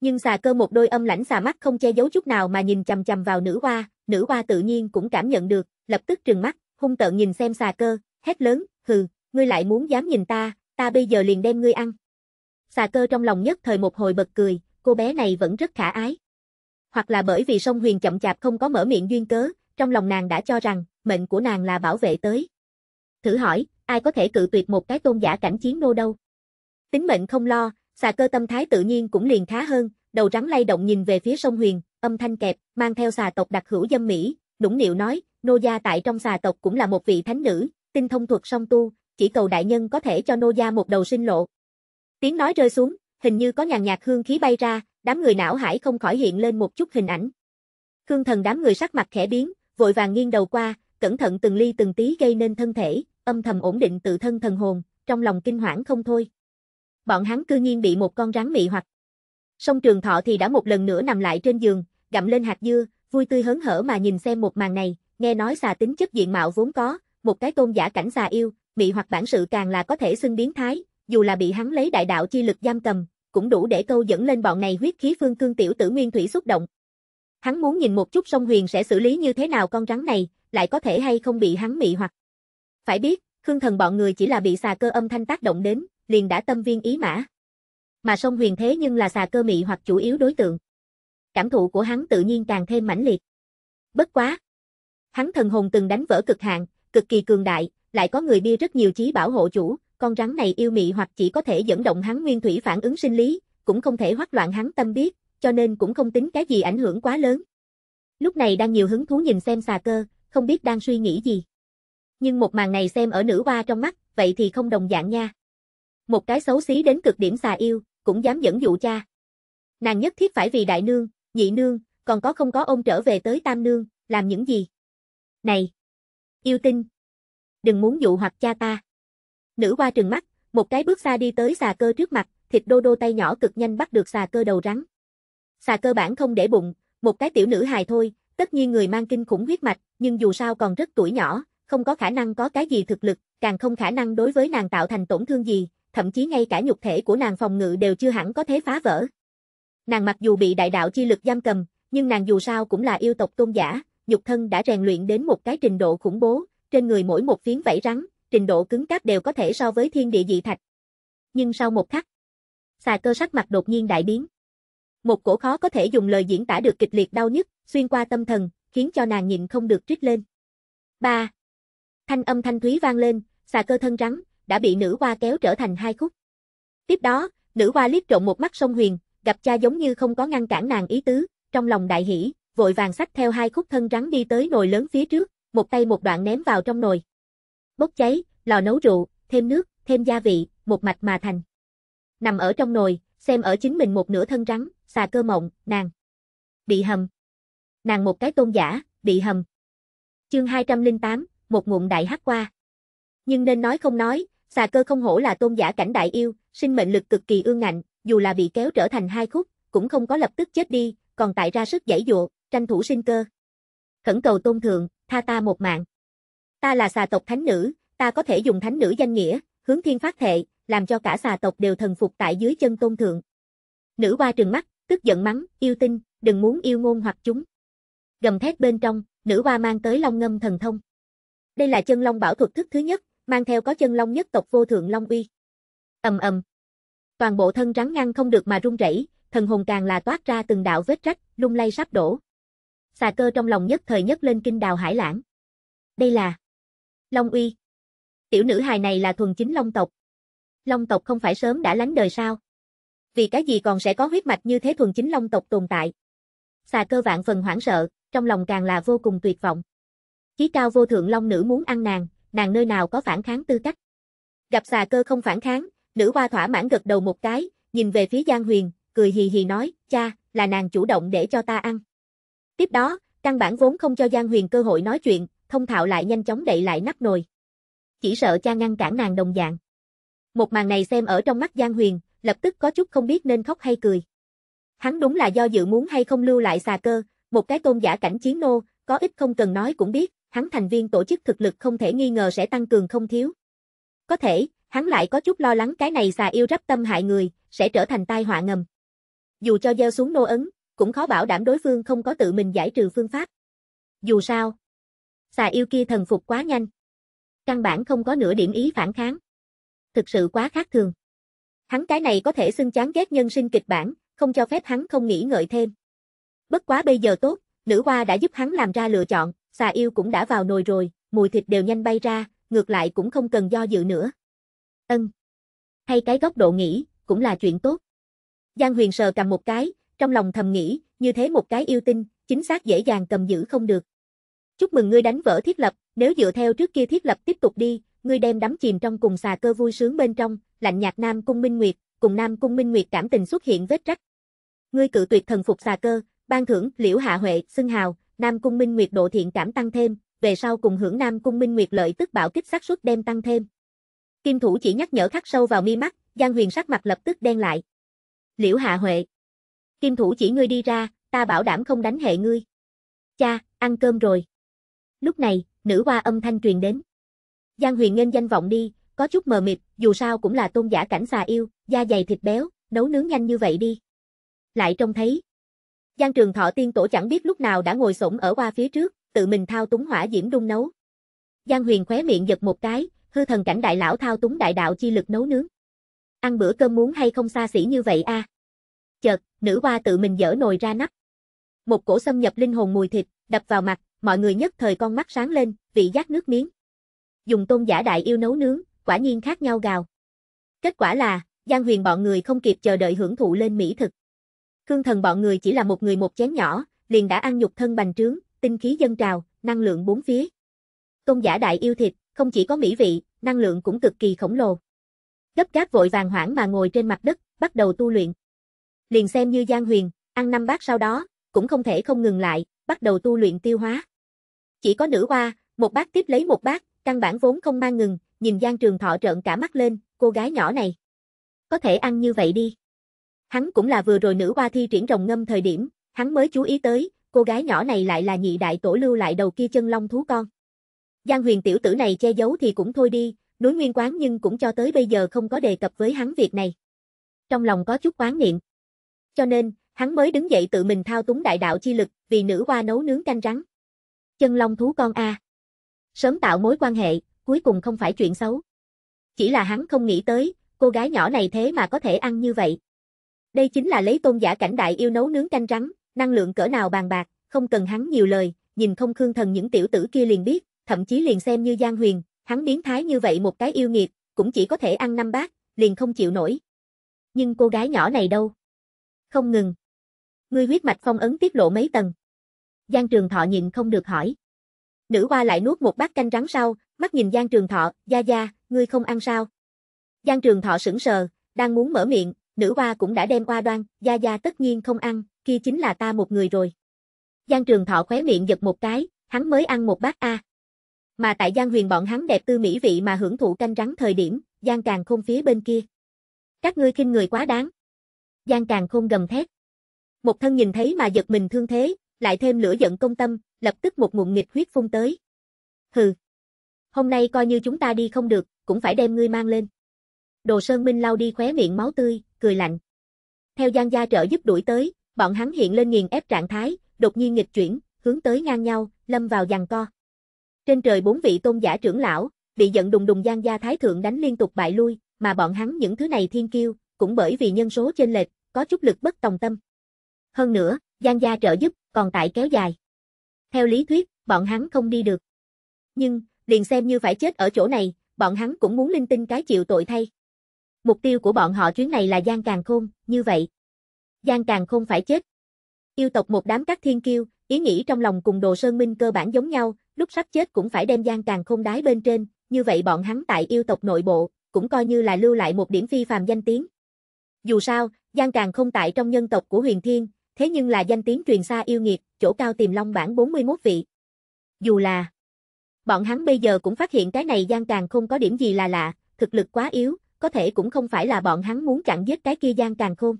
A: Nhưng xà cơ một đôi âm lãnh xà mắt không che giấu chút nào mà nhìn chầm chầm vào nữ hoa, nữ hoa tự nhiên cũng cảm nhận được, lập tức trừng mắt, hung tợn nhìn xem xà cơ, hét lớn, hừ, ngươi lại muốn dám nhìn ta, ta bây giờ liền đem ngươi ăn. Xà cơ trong lòng nhất thời một hồi bật cười, cô bé này vẫn rất khả ái. Hoặc là bởi vì sông huyền chậm chạp không có mở miệng duyên cớ, trong lòng nàng đã cho rằng, mệnh của nàng là bảo vệ tới thử hỏi, ai có thể cự tuyệt một cái tôn giả cảnh chiến nô đâu. Tính mệnh không lo, xà cơ tâm thái tự nhiên cũng liền khá hơn, đầu rắn lay động nhìn về phía sông Huyền, âm thanh kẹp, mang theo xà tộc đặc hữu dâm mỹ, nũng nịu nói, nô gia tại trong xà tộc cũng là một vị thánh nữ, tinh thông thuật song tu, chỉ cầu đại nhân có thể cho nô gia một đầu sinh lộ. Tiếng nói rơi xuống, hình như có nhàn nhạt hương khí bay ra, đám người não hải không khỏi hiện lên một chút hình ảnh. Khương thần đám người sắc mặt khẽ biến, vội vàng nghiêng đầu qua, cẩn thận từng ly từng tí gây nên thân thể, âm thầm ổn định tự thân thần hồn, trong lòng kinh hoảng không thôi. Bọn hắn cư nhiên bị một con rắn mị hoặc. Song trường thọ thì đã một lần nữa nằm lại trên giường, gặm lên hạt dưa, vui tươi hớn hở mà nhìn xem một màn này, nghe nói xà tính chất diện mạo vốn có, một cái tôn giả cảnh xà yêu, mị hoặc bản sự càng là có thể xưng biến thái, dù là bị hắn lấy đại đạo chi lực giam cầm, cũng đủ để câu dẫn lên bọn này huyết khí phương cương tiểu tử nguyên thủy xúc động. Hắn muốn nhìn một chút sông huyền sẽ xử lý như thế nào con rắn này, lại có thể hay không bị hắn mị hoặc. Phải biết, Khương Thần bọn người chỉ là bị xà cơ âm thanh tác động đến, liền đã tâm viên ý mã. Mà sông huyền thế nhưng là xà cơ mị hoặc chủ yếu đối tượng. Cảm thụ của hắn tự nhiên càng thêm mãnh liệt. Bất quá. Hắn thần hồn từng đánh vỡ cực hạn, cực kỳ cường đại, lại có người bia rất nhiều chí bảo hộ chủ, con rắn này yêu mị hoặc chỉ có thể dẫn động hắn nguyên thủy phản ứng sinh lý, cũng không thể hoắc loạn hắn tâm biết, cho nên cũng không tính cái gì ảnh hưởng quá lớn. Lúc này đang nhiều hứng thú nhìn xem xà cơ, không biết đang suy nghĩ gì. Nhưng một màn này xem ở nữ hoa trong mắt, vậy thì không đồng dạng nha. Một cái xấu xí đến cực điểm xà yêu, cũng dám dẫn dụ cha. Nàng nhất thiết phải vì đại nương, nhị nương, còn có không có ông trở về tới tam nương, làm những gì? Này! Yêu tinh! Đừng muốn dụ hoặc cha ta. Nữ hoa trừng mắt, một cái bước xa đi tới xà cơ trước mặt, thịt đô đô tay nhỏ cực nhanh bắt được xà cơ đầu rắn. Xà cơ bản không để bụng, một cái tiểu nữ hài thôi, Tất nhiên người mang kinh khủng huyết mạch, nhưng dù sao còn rất tuổi nhỏ, không có khả năng có cái gì thực lực, càng không khả năng đối với nàng tạo thành tổn thương gì, thậm chí ngay cả nhục thể của nàng phòng ngự đều chưa hẳn có thế phá vỡ. Nàng mặc dù bị đại đạo chi lực giam cầm, nhưng nàng dù sao cũng là yêu tộc tôn giả, nhục thân đã rèn luyện đến một cái trình độ khủng bố, trên người mỗi một phiến vảy rắn, trình độ cứng cáp đều có thể so với thiên địa dị thạch. Nhưng sau một khắc, xà cơ sắc mặt đột nhiên đại biến. Một cổ khó có thể dùng lời diễn tả được kịch liệt đau nhức, xuyên qua tâm thần, khiến cho nàng nhịn không được trích lên. Ba, Thanh âm thanh thúy vang lên, xà cơ thân rắn, đã bị nữ hoa kéo trở thành hai khúc. Tiếp đó, nữ hoa liếc trộn một mắt sông huyền, gặp cha giống như không có ngăn cản nàng ý tứ, trong lòng đại hỉ, vội vàng xách theo hai khúc thân rắn đi tới nồi lớn phía trước, một tay một đoạn ném vào trong nồi. Bốc cháy, lò nấu rượu, thêm nước, thêm gia vị, một mạch mà thành. Nằm ở trong nồi, xem ở chính mình một nửa thân rắn, xà cơ mộng, nàng. Bị hầm nàng một cái tôn giả, bị hầm. Chương 208, một ngụm đại hát qua. Nhưng nên nói không nói, xà cơ không hổ là tôn giả cảnh đại yêu, sinh mệnh lực cực kỳ ương ngạnh, dù là bị kéo trở thành hai khúc, cũng không có lập tức chết đi, còn tại ra sức giải dụa, tranh thủ sinh cơ. Khẩn cầu tôn thượng, tha ta một mạng. Ta là xà tộc thánh nữ, ta có thể dùng thánh nữ danh nghĩa, hướng thiên phát thệ, làm cho cả xà tộc đều thần phục tại dưới chân tôn thượng. Nữ hoa trừng mắt, tức giận mắng, yêu tinh, đừng muốn yêu ngôn hoặc chúng gầm thét bên trong, nữ hoa mang tới long ngâm thần thông. Đây là chân long bảo thuật thức thứ nhất, mang theo có chân long nhất tộc vô thượng long uy. Ầm ầm. Toàn bộ thân rắn ngăn không được mà rung rẩy, thần hồn càng là toát ra từng đạo vết rách, lung lay sắp đổ. Xà cơ trong lòng nhất thời nhất lên kinh đào hải lãng. Đây là Long uy. Tiểu nữ hài này là thuần chính long tộc. Long tộc không phải sớm đã lánh đời sao? Vì cái gì còn sẽ có huyết mạch như thế thuần chính long tộc tồn tại? xà cơ vạn phần hoảng sợ, trong lòng càng là vô cùng tuyệt vọng. Chí cao vô thượng long nữ muốn ăn nàng, nàng nơi nào có phản kháng tư cách. Gặp xà cơ không phản kháng, nữ hoa thỏa mãn gật đầu một cái, nhìn về phía Giang Huyền, cười hì hì nói, cha, là nàng chủ động để cho ta ăn. Tiếp đó, căn bản vốn không cho Giang Huyền cơ hội nói chuyện, thông thạo lại nhanh chóng đậy lại nắp nồi. Chỉ sợ cha ngăn cản nàng đồng dạng. Một màn này xem ở trong mắt Giang Huyền, lập tức có chút không biết nên khóc hay cười. Hắn đúng là do dự muốn hay không lưu lại xà cơ, một cái tôn giả cảnh chiến nô, có ít không cần nói cũng biết, hắn thành viên tổ chức thực lực không thể nghi ngờ sẽ tăng cường không thiếu. Có thể, hắn lại có chút lo lắng cái này xà yêu rắp tâm hại người, sẽ trở thành tai họa ngầm. Dù cho gieo xuống nô ấn, cũng khó bảo đảm đối phương không có tự mình giải trừ phương pháp. Dù sao, xà yêu kia thần phục quá nhanh. Căn bản không có nửa điểm ý phản kháng. Thực sự quá khác thường. Hắn cái này có thể xưng chán ghét nhân sinh kịch bản, không cho phép hắn không nghĩ ngợi thêm. Bất quá bây giờ tốt, nữ hoa đã giúp hắn làm ra lựa chọn, xà yêu cũng đã vào nồi rồi, mùi thịt đều nhanh bay ra, ngược lại cũng không cần do dự nữa. Ân. Hay cái góc độ nghĩ, cũng là chuyện tốt. Giang huyền sờ cầm một cái, trong lòng thầm nghĩ, như thế một cái yêu tinh, chính xác dễ dàng cầm giữ không được. Chúc mừng ngươi đánh vỡ thiết lập, nếu dựa theo trước kia thiết lập tiếp tục đi, ngươi đem đắm chìm trong cùng xà cơ vui sướng bên trong, lạnh nhạt Nam Cung Minh Nguyệt, cùng Nam Cung Minh Nguyệt cảm tình xuất hiện vết rách, ngươi cự tuyệt thần phục xà cơ, ban thưởng Liễu Hạ Huệ, xưng hào, Nam Cung Minh Nguyệt độ thiện cảm tăng thêm, về sau cùng hưởng Nam Cung Minh Nguyệt lợi tức bảo kích xác suất đem tăng thêm. Kim thủ chỉ nhắc nhở khắc sâu vào mi mắt, Giang Huyền sắc mặt lập tức đen lại. Liễu Hạ Huệ. Kim thủ chỉ ngươi đi ra, ta bảo đảm không đánh hệ ngươi. Cha, ăn cơm rồi. Lúc này, nữ hoa âm thanh truyền đến. Giang Huyền nên danh vọng đi, có chút mờ mịt, dù sao cũng là tôn giả cảnh xà yêu, da dày thịt béo, nấu nướng nhanh như vậy đi lại trông thấy. Giang trường thọ tiên tổ chẳng biết lúc nào đã ngồi sổng ở qua phía trước, tự mình thao túng hỏa diễm đun nấu. Giang huyền khóe miệng giật một cái, hư thần cảnh đại lão thao túng đại đạo chi lực nấu nướng. Ăn bữa cơm muốn hay không xa xỉ như vậy a à? Chợt, nữ hoa tự mình dở nồi ra nắp. Một cổ xâm nhập linh hồn mùi thịt, đập vào mặt, mọi người nhất thời con mắt sáng lên, vị giác nước miếng. Dùng tôn giả đại yêu nấu nướng, quả nhiên khác nhau gào. Kết quả là, Giang Huyền bọn người không kịp chờ đợi hưởng thụ lên mỹ thực khương thần bọn người chỉ là một người một chén nhỏ, liền đã ăn nhục thân bành trướng, tinh khí dân trào, năng lượng bốn phía. Tôn giả đại yêu thịt, không chỉ có mỹ vị, năng lượng cũng cực kỳ khổng lồ. Gấp gáp vội vàng hoảng mà ngồi trên mặt đất, bắt đầu tu luyện. Liền xem như Giang Huyền, ăn năm bát sau đó, cũng không thể không ngừng lại, bắt đầu tu luyện tiêu hóa. Chỉ có nữ hoa, một bát tiếp lấy một bát, căn bản vốn không mang ngừng, nhìn Giang Trường Thọ trợn cả mắt lên, cô gái nhỏ này. Có thể ăn như vậy đi. Hắn cũng là vừa rồi nữ hoa thi triển rồng ngâm thời điểm, hắn mới chú ý tới, cô gái nhỏ này lại là nhị đại tổ lưu lại đầu kia chân long thú con. Giang huyền tiểu tử này che giấu thì cũng thôi đi, núi nguyên quán nhưng cũng cho tới bây giờ không có đề cập với hắn việc này. Trong lòng có chút quán niệm. Cho nên, hắn mới đứng dậy tự mình thao túng đại đạo chi lực, vì nữ hoa nấu nướng canh rắn. Chân long thú con A. Sớm tạo mối quan hệ, cuối cùng không phải chuyện xấu. Chỉ là hắn không nghĩ tới, cô gái nhỏ này thế mà có thể ăn như vậy. Đây chính là lấy tôn giả cảnh đại yêu nấu nướng canh rắn, năng lượng cỡ nào bàn bạc, không cần hắn nhiều lời, nhìn không khương thần những tiểu tử kia liền biết, thậm chí liền xem như Giang Huyền, hắn biến thái như vậy một cái yêu nghiệt, cũng chỉ có thể ăn năm bát, liền không chịu nổi. Nhưng cô gái nhỏ này đâu? Không ngừng. Ngươi huyết mạch phong ấn tiết lộ mấy tầng? Giang Trường Thọ nhịn không được hỏi. Nữ hoa lại nuốt một bát canh rắn sau, mắt nhìn Giang Trường Thọ, "Gia gia, ngươi không ăn sao?" Giang Trường Thọ sững sờ, đang muốn mở miệng, nữ hoa cũng đã đem qua đoan, gia gia tất nhiên không ăn, kia chính là ta một người rồi. Giang Trường Thọ khóe miệng giật một cái, hắn mới ăn một bát A. Mà tại Giang Huyền bọn hắn đẹp tư mỹ vị mà hưởng thụ canh rắn thời điểm, Giang Càng không phía bên kia. Các ngươi khinh người quá đáng. Giang Càng không gầm thét. Một thân nhìn thấy mà giật mình thương thế, lại thêm lửa giận công tâm, lập tức một nguồn nghịch huyết phun tới. Hừ. Hôm nay coi như chúng ta đi không được, cũng phải đem ngươi mang lên. Đồ Sơn Minh lau đi khóe miệng máu tươi, cười lạnh. Theo Giang Gia trợ giúp đuổi tới, bọn hắn hiện lên nghiền ép trạng thái, đột nhiên nghịch chuyển, hướng tới ngang nhau, lâm vào giằng co. Trên trời bốn vị tôn giả trưởng lão, bị giận đùng đùng Giang Gia Thái Thượng đánh liên tục bại lui, mà bọn hắn những thứ này thiên kiêu, cũng bởi vì nhân số trên lệch, có chút lực bất tòng tâm. Hơn nữa, Giang Gia trợ giúp, còn tại kéo dài. Theo lý thuyết, bọn hắn không đi được. Nhưng, liền xem như phải chết ở chỗ này, bọn hắn cũng muốn linh tinh cái chịu tội thay. Mục tiêu của bọn họ chuyến này là Giang Càng Khôn, như vậy. Giang Càng Khôn phải chết. Yêu tộc một đám các thiên kiêu, ý nghĩ trong lòng cùng Đồ Sơn Minh cơ bản giống nhau, lúc sắp chết cũng phải đem Giang Càng Khôn đái bên trên, như vậy bọn hắn tại yêu tộc nội bộ, cũng coi như là lưu lại một điểm phi phàm danh tiếng. Dù sao, Giang Càng không tại trong nhân tộc của huyền thiên, thế nhưng là danh tiếng truyền xa yêu nghiệt, chỗ cao tìm long bản 41 vị. Dù là, bọn hắn bây giờ cũng phát hiện cái này Giang Càng không có điểm gì là lạ, thực lực quá yếu, có thể cũng không phải là bọn hắn muốn chặn giết cái kia Giang Càng Khôn.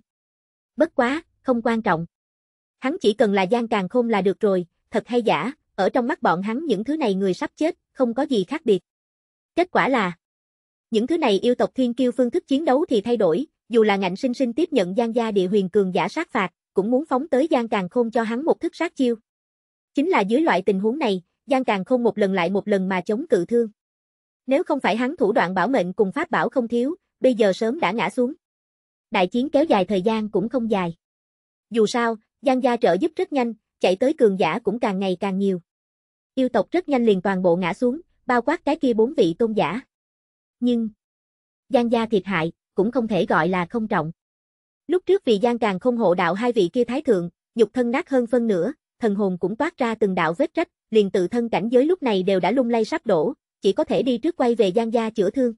A: Bất quá, không quan trọng. Hắn chỉ cần là Giang Càng Khôn là được rồi, thật hay giả, ở trong mắt bọn hắn những thứ này người sắp chết, không có gì khác biệt. Kết quả là, những thứ này yêu tộc thiên kiêu phương thức chiến đấu thì thay đổi, dù là ngạnh sinh sinh tiếp nhận Giang gia địa huyền cường giả sát phạt, cũng muốn phóng tới Giang Càng Khôn cho hắn một thức sát chiêu. Chính là dưới loại tình huống này, Giang Càng Khôn một lần lại một lần mà chống cự thương. Nếu không phải hắn thủ đoạn bảo mệnh cùng pháp bảo không thiếu, bây giờ sớm đã ngã xuống. Đại chiến kéo dài thời gian cũng không dài. Dù sao, Giang gia trợ giúp rất nhanh, chạy tới cường giả cũng càng ngày càng nhiều. Yêu tộc rất nhanh liền toàn bộ ngã xuống, bao quát cái kia bốn vị tôn giả. Nhưng, Giang gia thiệt hại, cũng không thể gọi là không trọng. Lúc trước vì Giang càng không hộ đạo hai vị kia thái thượng, nhục thân nát hơn phân nữa, thần hồn cũng toát ra từng đạo vết rách, liền tự thân cảnh giới lúc này đều đã lung lay sắp đổ, chỉ có thể đi trước quay về Giang Gia chữa thương.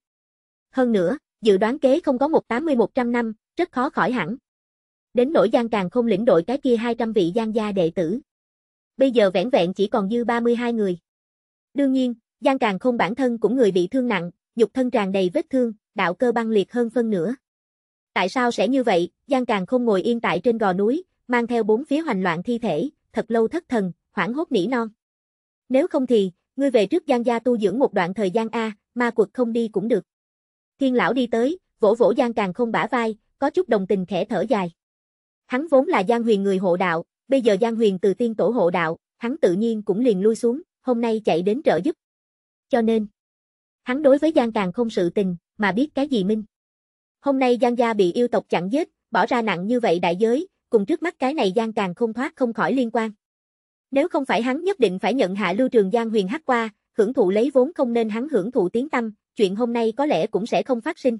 A: Hơn nữa, dự đoán kế không có 180-100 năm, rất khó khỏi hẳn. Đến nỗi Giang Càng không lĩnh đội cái kia 200 vị Giang Gia đệ tử. Bây giờ vẻn vẹn chỉ còn dư 32 người. Đương nhiên, Giang Càng không bản thân cũng người bị thương nặng, nhục thân tràn đầy vết thương, đạo cơ băng liệt hơn phân nữa. Tại sao sẽ như vậy, Giang Càng không ngồi yên tại trên gò núi, mang theo bốn phía hoành loạn thi thể, thật lâu thất thần, hoảng hốt nỉ non. Nếu không thì, Ngươi về trước Giang gia tu dưỡng một đoạn thời gian A, ma quật không đi cũng được. Thiên lão đi tới, vỗ vỗ Giang càng không bả vai, có chút đồng tình khẽ thở dài. Hắn vốn là Giang huyền người hộ đạo, bây giờ Giang huyền từ tiên tổ hộ đạo, hắn tự nhiên cũng liền lui xuống, hôm nay chạy đến trợ giúp. Cho nên, hắn đối với Giang càng không sự tình, mà biết cái gì minh. Hôm nay Giang gia bị yêu tộc chặn giết, bỏ ra nặng như vậy đại giới, cùng trước mắt cái này Giang càng không thoát không khỏi liên quan. Nếu không phải hắn nhất định phải nhận hạ Lưu Trường Giang huyền hắc qua, hưởng thụ lấy vốn không nên hắn hưởng thụ tiếng tâm, chuyện hôm nay có lẽ cũng sẽ không phát sinh.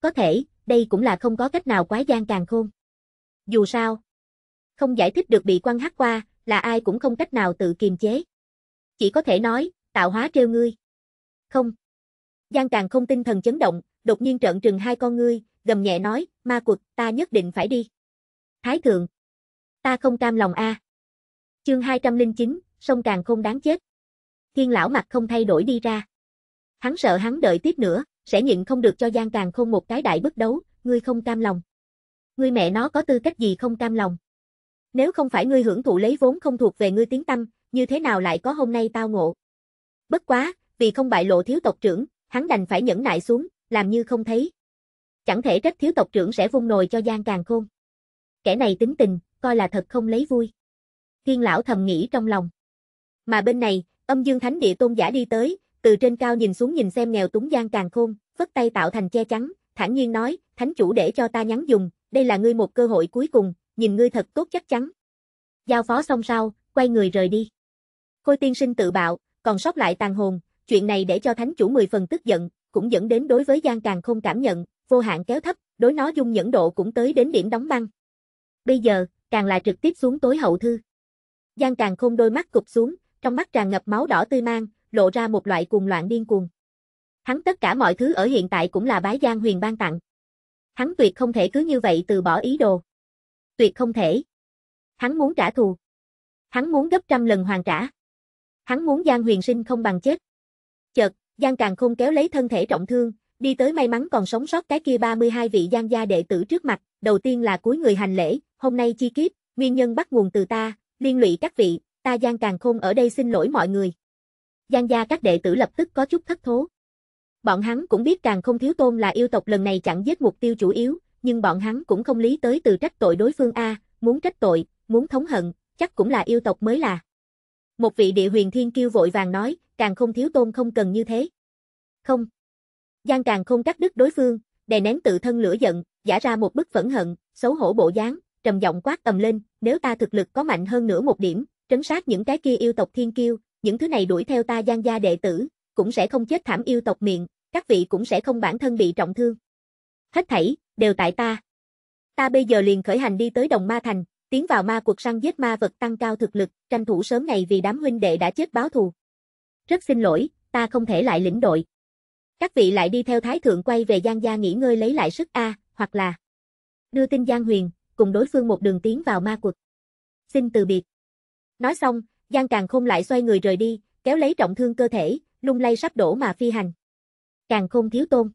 A: Có thể, đây cũng là không có cách nào quá gian càng khôn. Dù sao, không giải thích được bị quan hắc qua, là ai cũng không cách nào tự kiềm chế. Chỉ có thể nói, tạo hóa trêu ngươi. Không. Giang càng không tinh thần chấn động, đột nhiên trợn trừng hai con ngươi, gầm nhẹ nói, ma quật, ta nhất định phải đi. Thái thượng. Ta không cam lòng a. À. Chương 209, sông càng không đáng chết. Thiên lão mặt không thay đổi đi ra. Hắn sợ hắn đợi tiếp nữa, sẽ nhịn không được cho Giang Càng không một cái đại bức đấu, ngươi không cam lòng. Ngươi mẹ nó có tư cách gì không cam lòng. Nếu không phải ngươi hưởng thụ lấy vốn không thuộc về ngươi tiếng tâm, như thế nào lại có hôm nay tao ngộ. Bất quá, vì không bại lộ thiếu tộc trưởng, hắn đành phải nhẫn nại xuống, làm như không thấy. Chẳng thể trách thiếu tộc trưởng sẽ vung nồi cho Giang Càng Khôn. Kẻ này tính tình, coi là thật không lấy vui thiên lão thầm nghĩ trong lòng. Mà bên này, âm dương thánh địa tôn giả đi tới, từ trên cao nhìn xuống nhìn xem nghèo túng gian càng khôn, phất tay tạo thành che chắn, thản nhiên nói, thánh chủ để cho ta nhắn dùng, đây là ngươi một cơ hội cuối cùng, nhìn ngươi thật tốt chắc chắn. Giao phó xong sau, quay người rời đi. Khôi tiên sinh tự bạo, còn sót lại tàn hồn, chuyện này để cho thánh chủ mười phần tức giận, cũng dẫn đến đối với gian càng không cảm nhận, vô hạn kéo thấp, đối nó dung nhẫn độ cũng tới đến điểm đóng băng. Bây giờ, càng là trực tiếp xuống tối hậu thư. Giang Càng Khôn đôi mắt cụp xuống, trong mắt tràn ngập máu đỏ tươi mang, lộ ra một loại cuồng loạn điên cuồng. Hắn tất cả mọi thứ ở hiện tại cũng là bái Giang Huyền ban tặng. Hắn tuyệt không thể cứ như vậy từ bỏ ý đồ. Tuyệt không thể. Hắn muốn trả thù. Hắn muốn gấp trăm lần hoàn trả. Hắn muốn Giang Huyền sinh không bằng chết. Chợt, Giang Càng Khôn kéo lấy thân thể trọng thương, đi tới may mắn còn sống sót cái kia 32 vị Giang gia đệ tử trước mặt, đầu tiên là cuối người hành lễ, hôm nay chi kiếp, nguyên nhân bắt nguồn từ ta, liên lụy các vị, ta Giang Càng Khôn ở đây xin lỗi mọi người. Giang gia các đệ tử lập tức có chút thất thố. Bọn hắn cũng biết Càng Không Thiếu Tôn là yêu tộc lần này chẳng giết mục tiêu chủ yếu, nhưng bọn hắn cũng không lý tới từ trách tội đối phương A, muốn trách tội, muốn thống hận, chắc cũng là yêu tộc mới là. Một vị địa huyền thiên kiêu vội vàng nói, Càng Không Thiếu Tôn không cần như thế. Không. Giang Càng Không cắt đứt đối phương, đè nén tự thân lửa giận, giả ra một bức phẫn hận, xấu hổ bộ dáng, trầm giọng quát ầm lên, nếu ta thực lực có mạnh hơn nữa một điểm, trấn sát những cái kia yêu tộc thiên kiêu, những thứ này đuổi theo ta gian gia đệ tử, cũng sẽ không chết thảm yêu tộc miệng, các vị cũng sẽ không bản thân bị trọng thương. Hết thảy, đều tại ta. Ta bây giờ liền khởi hành đi tới Đồng Ma Thành, tiến vào ma cuộc săn giết ma vật tăng cao thực lực, tranh thủ sớm ngày vì đám huynh đệ đã chết báo thù. Rất xin lỗi, ta không thể lại lĩnh đội. Các vị lại đi theo Thái Thượng quay về Giang Gia nghỉ ngơi lấy lại sức A, hoặc là đưa tin Giang Huyền, cùng đối phương một đường tiến vào ma quật. Xin từ biệt. Nói xong, Giang Càng Khôn lại xoay người rời đi, kéo lấy trọng thương cơ thể, lung lay sắp đổ mà phi hành. Càng Khôn thiếu tôn.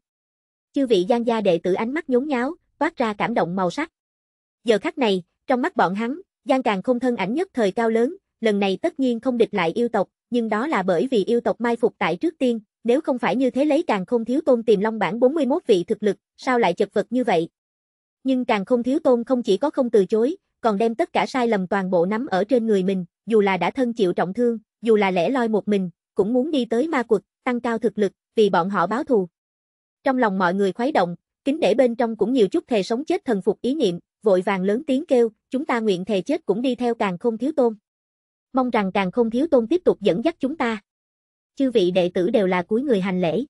A: Chư vị Giang gia đệ tử ánh mắt nhốn nháo, toát ra cảm động màu sắc. Giờ khắc này, trong mắt bọn hắn, Giang Càng Khôn thân ảnh nhất thời cao lớn, lần này tất nhiên không địch lại yêu tộc, nhưng đó là bởi vì yêu tộc mai phục tại trước tiên, nếu không phải như thế lấy Càng Khôn thiếu tôn tìm Long bản 41 vị thực lực, sao lại chật vật như vậy, nhưng càng không thiếu tôn không chỉ có không từ chối, còn đem tất cả sai lầm toàn bộ nắm ở trên người mình, dù là đã thân chịu trọng thương, dù là lẻ loi một mình, cũng muốn đi tới ma quật, tăng cao thực lực, vì bọn họ báo thù. Trong lòng mọi người khuấy động, kính để bên trong cũng nhiều chút thề sống chết thần phục ý niệm, vội vàng lớn tiếng kêu, chúng ta nguyện thề chết cũng đi theo càng không thiếu tôn. Mong rằng càng không thiếu tôn tiếp tục dẫn dắt chúng ta. Chư vị đệ tử đều là cuối người hành lễ.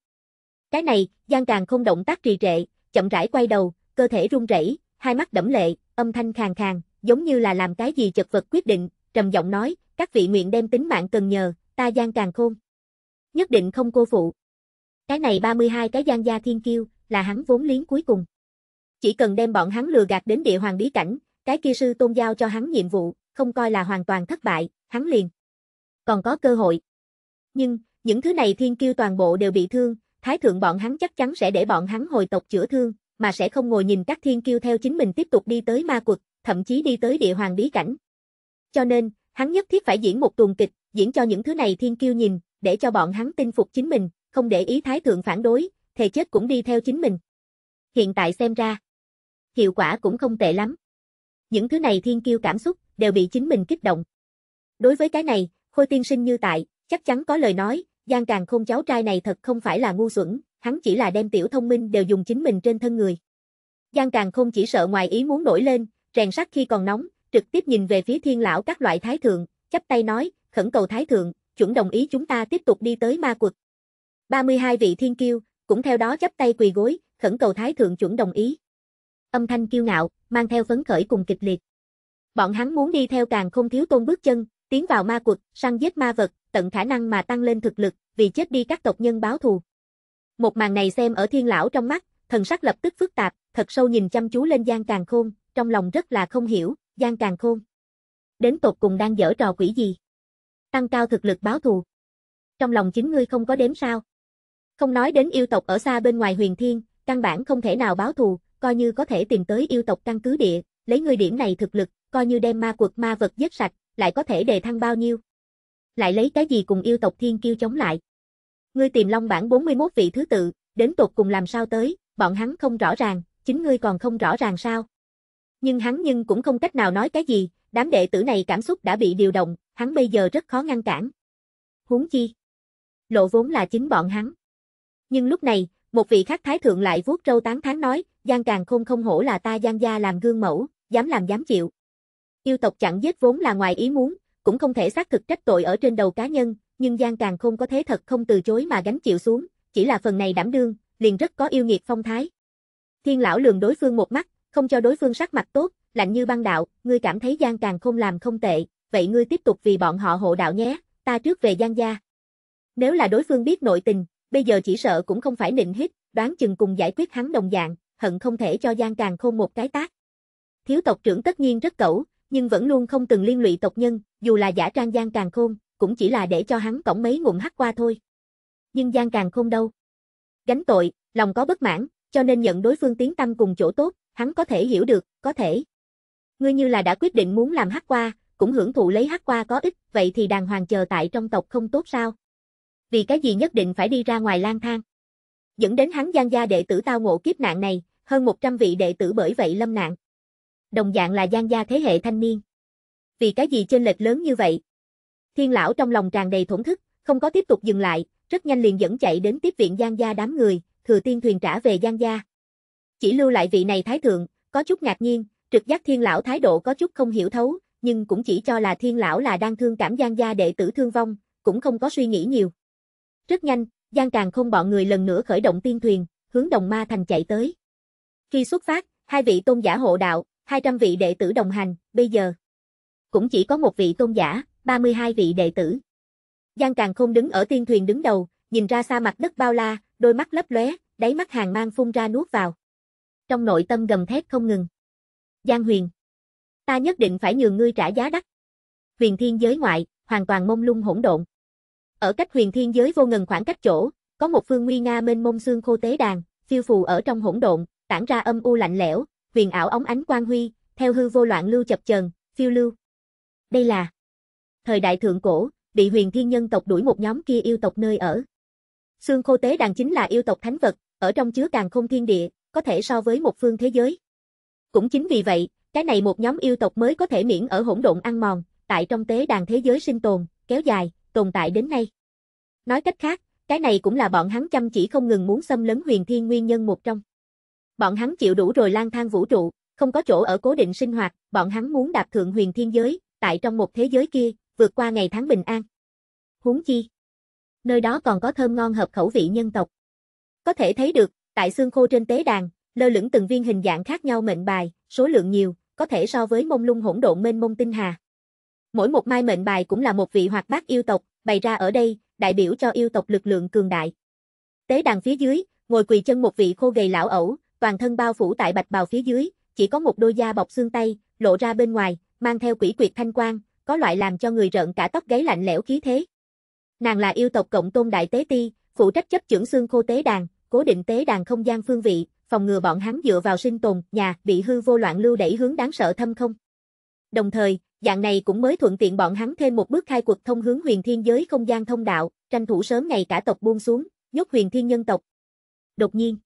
A: Cái này, Giang càng không động tác trì trệ, chậm rãi quay đầu, cơ thể run rẩy, hai mắt đẫm lệ, âm thanh khàn khàn, giống như là làm cái gì chật vật quyết định, trầm giọng nói, các vị nguyện đem tính mạng cần nhờ, ta gian càng khôn. Nhất định không cô phụ. Cái này 32 cái gian gia thiên kiêu, là hắn vốn liếng cuối cùng. Chỉ cần đem bọn hắn lừa gạt đến địa hoàng bí cảnh, cái kia sư tôn giao cho hắn nhiệm vụ, không coi là hoàn toàn thất bại, hắn liền. Còn có cơ hội. Nhưng, những thứ này thiên kiêu toàn bộ đều bị thương, thái thượng bọn hắn chắc chắn sẽ để bọn hắn hồi tộc chữa thương, mà sẽ không ngồi nhìn các thiên kiêu theo chính mình tiếp tục đi tới ma quật, thậm chí đi tới địa hoàng bí cảnh. Cho nên, hắn nhất thiết phải diễn một tuồng kịch, diễn cho những thứ này thiên kiêu nhìn, để cho bọn hắn tin phục chính mình, không để ý thái thượng phản đối, thề chết cũng đi theo chính mình. Hiện tại xem ra, hiệu quả cũng không tệ lắm. Những thứ này thiên kiêu cảm xúc, đều bị chính mình kích động. Đối với cái này, Khôi Tiên Sinh như tại, chắc chắn có lời nói, gian Càng không cháu trai này thật không phải là ngu xuẩn, hắn chỉ là đem tiểu thông minh đều dùng chính mình trên thân người. Giang Càng không chỉ sợ ngoài ý muốn nổi lên, rèn sắt khi còn nóng, trực tiếp nhìn về phía thiên lão các loại thái thượng, chắp tay nói, khẩn cầu thái thượng, chuẩn đồng ý chúng ta tiếp tục đi tới ma quật. 32 vị thiên kiêu, cũng theo đó chắp tay quỳ gối, khẩn cầu thái thượng chuẩn đồng ý. Âm thanh kiêu ngạo, mang theo phấn khởi cùng kịch liệt. Bọn hắn muốn đi theo càng không thiếu tôn bước chân, tiến vào ma quật, săn giết ma vật, tận khả năng mà tăng lên thực lực, vì chết đi các tộc nhân báo thù. Một màn này xem ở thiên lão trong mắt, thần sắc lập tức phức tạp, thật sâu nhìn chăm chú lên Giang Càng Khôn, trong lòng rất là không hiểu, Giang Càng Khôn. Đến tột cùng đang dở trò quỷ gì? Tăng cao thực lực báo thù. Trong lòng chính ngươi không có đếm sao? Không nói đến yêu tộc ở xa bên ngoài huyền thiên, căn bản không thể nào báo thù, coi như có thể tìm tới yêu tộc căn cứ địa, lấy ngươi điểm này thực lực, coi như đem ma quật ma vật giết sạch, lại có thể đề thăng bao nhiêu. Lại lấy cái gì cùng yêu tộc thiên kiêu chống lại. Ngươi tìm Long bản 41 vị thứ tự, đến tột cùng làm sao tới, bọn hắn không rõ ràng, chính ngươi còn không rõ ràng sao. Nhưng hắn nhưng cũng không cách nào nói cái gì, đám đệ tử này cảm xúc đã bị điều động, hắn bây giờ rất khó ngăn cản. Huống chi? Lộ vốn là chính bọn hắn. Nhưng lúc này, một vị khác thái thượng lại vuốt râu tán thán nói, Giang Càng không không hổ là ta Giang gia làm gương mẫu, dám làm dám chịu. Yêu tộc chẳng giết vốn là ngoài ý muốn, cũng không thể xác thực trách tội ở trên đầu cá nhân, nhưng Giang Càng không có thế thật không từ chối mà gánh chịu xuống, chỉ là phần này đảm đương, liền rất có yêu nghiệt phong thái. Thiên lão lường đối phương một mắt, không cho đối phương sắc mặt tốt, lạnh như băng đạo, ngươi cảm thấy Giang Càng không làm không tệ, vậy ngươi tiếp tục vì bọn họ hộ đạo nhé, ta trước về Giang gia. Nếu là đối phương biết nội tình, bây giờ chỉ sợ cũng không phải nịnh hít, đoán chừng cùng giải quyết hắn đồng dạng, hận không thể cho Giang Càng Khôn một cái tác. Thiếu tộc trưởng tất nhiên rất cẩu, nhưng vẫn luôn không từng liên lụy tộc nhân, dù là giả trang Giang Càng Khôn, cũng chỉ là để cho hắn cổng mấy ngụm hắt qua thôi. Nhưng Giang càng không đâu. Gánh tội, lòng có bất mãn, cho nên nhận đối phương tiến tâm cùng chỗ tốt, hắn có thể hiểu được, có thể. Ngươi như là đã quyết định muốn làm hắc qua, cũng hưởng thụ lấy hắc qua có ích, vậy thì đàng hoàng chờ tại trong tộc không tốt sao? Vì cái gì nhất định phải đi ra ngoài lang thang? Dẫn đến hắn giang gia đệ tử tao ngộ kiếp nạn này, hơn 100 vị đệ tử bởi vậy lâm nạn. Đồng dạng là giang gia thế hệ thanh niên. Vì cái gì trên lệch lớn như vậy, Thiên lão trong lòng tràn đầy thổn thức, không có tiếp tục dừng lại, rất nhanh liền dẫn chạy đến tiếp viện Giang gia đám người, thừa tiên thuyền trả về Giang gia. Chỉ lưu lại vị này thái thượng, có chút ngạc nhiên, trực giác thiên lão thái độ có chút không hiểu thấu, nhưng cũng chỉ cho là thiên lão là đang thương cảm Giang gia đệ tử thương vong, cũng không có suy nghĩ nhiều. Rất nhanh, Giang Càng không bọn người lần nữa khởi động tiên thuyền, hướng Đồng Ma Thành chạy tới. Khi xuất phát, hai vị tôn giả hộ đạo, 200 vị đệ tử đồng hành, bây giờ cũng chỉ có một vị tôn giả, 32 vị đệ tử. Giang Càng Khôn đứng ở tiên thuyền đứng đầu, nhìn ra xa mặt đất bao la, đôi mắt lấp lóe, đáy mắt hàng mang phun ra nuốt vào. Trong nội tâm gầm thét không ngừng. Giang Huyền, ta nhất định phải nhường ngươi trả giá đắt. Huyền thiên giới ngoại, hoàn toàn mông lung hỗn độn. Ở cách huyền thiên giới vô ngần khoảng cách chỗ, có một phương nguy nga mênh mông xương khô tế đàn, phiêu phù ở trong hỗn độn, tản ra âm u lạnh lẽo, huyền ảo ống ánh quang huy, theo hư vô loạn lưu chập chờn, phiêu lưu. Đây là thời đại thượng cổ, bị huyền thiên nhân tộc đuổi một nhóm kia yêu tộc nơi ở. Xương khô tế đàn chính là yêu tộc thánh vật, ở trong chứa càng không thiên địa, có thể so với một phương thế giới. Cũng chính vì vậy, cái này một nhóm yêu tộc mới có thể miễn ở hỗn độn ăn mòn, tại trong tế đàn thế giới sinh tồn, kéo dài, tồn tại đến nay. Nói cách khác, cái này cũng là bọn hắn chăm chỉ không ngừng muốn xâm lấn huyền thiên nguyên nhân một trong. Bọn hắn chịu đủ rồi lang thang vũ trụ, không có chỗ ở cố định sinh hoạt, bọn hắn muốn đạp thượng huyền thiên giới, tại trong một thế giới kia, vượt qua ngày tháng bình an. Huống chi, nơi đó còn có thơm ngon hợp khẩu vị nhân tộc. Có thể thấy được, tại xương khô trên tế đàn, lơ lửng từng viên hình dạng khác nhau mệnh bài, số lượng nhiều, có thể so với mông lung hỗn độn mênh mông tinh hà. Mỗi một mai mệnh bài cũng là một vị hoạt bát yêu tộc, bày ra ở đây, đại biểu cho yêu tộc lực lượng cường đại. Tế đàn phía dưới, ngồi quỳ chân một vị khô gầy lão ẩu, toàn thân bao phủ tại bạch bào phía dưới, chỉ có một đôi da bọc xương tay, lộ ra bên ngoài, mang theo quỷ quyệt thanh quang, có loại làm cho người rợn cả tóc gáy lạnh lẽo khí thế. Nàng là yêu tộc cộng tôn đại tế ti, phụ trách chấp chưởng xương khô tế đàn, cố định tế đàn không gian phương vị, phòng ngừa bọn hắn dựa vào sinh tồn, nhà bị hư vô loạn lưu đẩy hướng đáng sợ thâm không. Đồng thời, dạng này cũng mới thuận tiện bọn hắn thêm một bước khai quật thông hướng huyền thiên giới không gian thông đạo, tranh thủ sớm ngày cả tộc buông xuống, nhốt huyền thiên nhân tộc. Đột nhiên,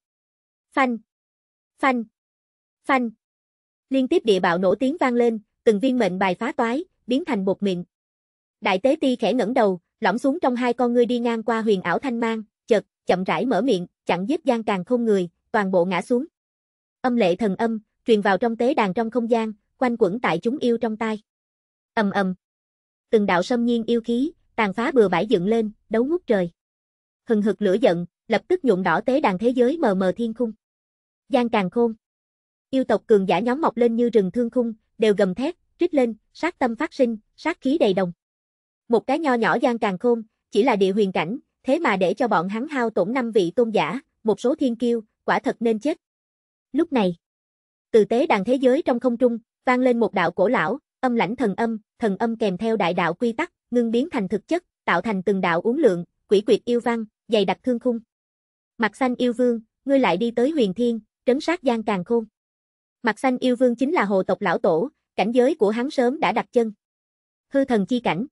A: phanh, phanh, phanh, liên tiếp địa bạo nổ tiếng vang lên, từng viên mệnh bài phá toái, biến thành bột mịn. Đại tế ti khẽ ngẩng đầu, lõm xuống trong hai con ngươi đi ngang qua huyền ảo thanh mang, chợt, chậm rãi mở miệng, chẳng giết gian càng không người, toàn bộ ngã xuống. Âm lệ thần âm, truyền vào trong tế đàn trong không gian, quanh quẩn tại chúng yêu trong tai. ầm ầm, Từng đạo xâm nhiên yêu khí, tàn phá bừa bãi dựng lên, đấu ngút trời. Hừng hực lửa giận, lập tức nhuộm đỏ tế đàn thế giới mờ mờ thiên khung. Gian càng khôn. Yêu tộc cường giả nhóm mọc lên như rừng thương khung, đều gầm thét, trích lên, sát tâm phát sinh, sát khí đầy đồng. Một cái nho nhỏ gian càng khôn, chỉ là địa huyền cảnh, thế mà để cho bọn hắn hao tổn năm vị tôn giả, một số thiên kiêu, quả thật nên chết. Lúc này, từ tế đàn thế giới trong không trung, vang lên một đạo cổ lão, âm lãnh thần âm, thần âm kèm theo đại đạo quy tắc, ngưng biến thành thực chất, tạo thành từng đạo uốn lượng, quỷ quyệt yêu văn, dày đặc thương khung. Mặt xanh yêu vương, ngươi lại đi tới huyền thiên, trấn sát gian càng khôn. Mặt xanh yêu vương chính là hồ tộc lão tổ, Cảnh giới của hắn sớm đã đặt chân. Hư thần chi cảnh.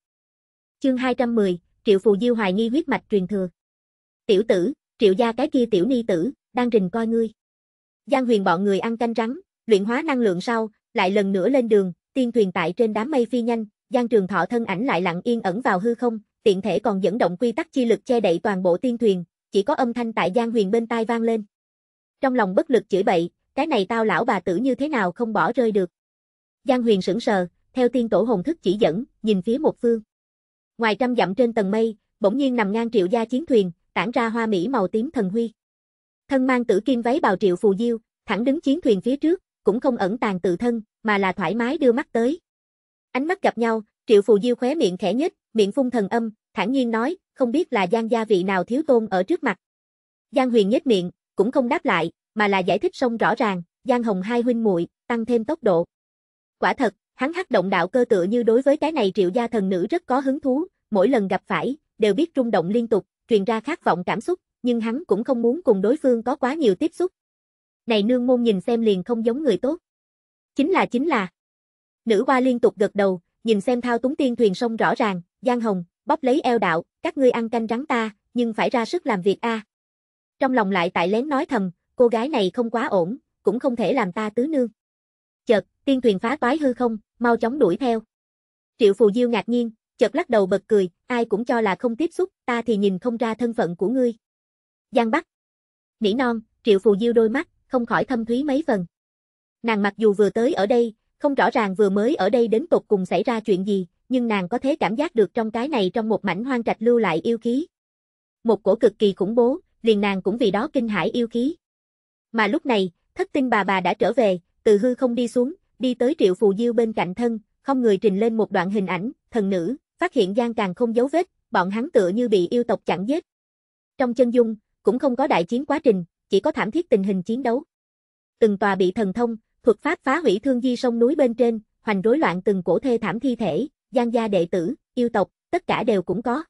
A: Chương 210, Triệu Phù Diêu hoài nghi huyết mạch truyền thừa. Tiểu tử, Triệu gia cái kia tiểu ni tử, đang rình coi ngươi. Giang Huyền bọn người ăn canh rắn, luyện hóa năng lượng sau, lại lần nữa lên đường, tiên thuyền tại trên đám mây phi nhanh, Giang Trường Thọ thân ảnh lại lặng yên ẩn vào hư không, tiện thể còn dẫn động quy tắc chi lực che đậy toàn bộ tiên thuyền, chỉ có âm thanh tại Giang Huyền bên tai vang lên. Trong lòng bất lực chửi bậy, cái này tao lão bà tử như thế nào không bỏ rơi được. Giang Huyền sững sờ, theo tiên tổ hồn thức chỉ dẫn, nhìn phía một phương. Ngoài trăm dặm trên tầng mây, bỗng nhiên nằm ngang triệu gia chiến thuyền, tản ra hoa mỹ màu tím thần huy. Thân mang tử kim váy bào triệu phù diêu, thẳng đứng chiến thuyền phía trước, cũng không ẩn tàng tự thân, mà là thoải mái đưa mắt tới. Ánh mắt gặp nhau, triệu phù diêu khóe miệng khẽ nhếch, miệng phun thần âm, thản nhiên nói, không biết là Giang gia vị nào thiếu tôn ở trước mặt. Giang Huyền nhếch miệng, cũng không đáp lại, mà là giải thích xong rõ ràng, Giang Hồng hai huynh muội, tăng thêm tốc độ. Quả thật, hắn hắc động đạo cơ tựa như đối với cái này triệu gia thần nữ rất có hứng thú, mỗi lần gặp phải, đều biết rung động liên tục, truyền ra khát vọng cảm xúc, nhưng hắn cũng không muốn cùng đối phương có quá nhiều tiếp xúc. Này nương môn nhìn xem liền không giống người tốt. Chính là chính là. Nữ hoa liên tục gật đầu, nhìn xem thao túng tiên thuyền sông rõ ràng, Giang Hồng, bóp lấy eo đạo, các ngươi ăn canh rắn ta, nhưng phải ra sức làm việc a. Trong lòng lại tại lén nói thầm, cô gái này không quá ổn, cũng không thể làm ta tứ nương. Chợt, tiên thuyền phá toái hư không, mau chóng đuổi theo. Triệu Phù Diêu ngạc nhiên, chợt lắc đầu bật cười, ai cũng cho là không tiếp xúc, ta thì nhìn không ra thân phận của ngươi. Giang Bắc. Nỉ non, Triệu Phù Diêu đôi mắt, không khỏi thâm thúy mấy phần. Nàng mặc dù vừa tới ở đây, không rõ ràng vừa mới ở đây đến tột cùng xảy ra chuyện gì, nhưng nàng có thể cảm giác được trong cái này trong một mảnh hoang trạch lưu lại yêu khí. Một cổ cực kỳ khủng bố, liền nàng cũng vì đó kinh hãi yêu khí. Mà lúc này, thất tinh bà bà đã trở về, từ hư không đi xuống, đi tới Triệu Phù Diêu bên cạnh thân, không người trình lên một đoạn hình ảnh, thần nữ, phát hiện gian càng không dấu vết, bọn hắn tựa như bị yêu tộc chặn giết. Trong chân dung, cũng không có đại chiến quá trình, chỉ có thảm thiết tình hình chiến đấu. Từng tòa bị thần thông, thuật pháp phá hủy thương di sông núi bên trên, hoành rối loạn từng cổ thê thảm thi thể, gian gia đệ tử, yêu tộc, tất cả đều cũng có.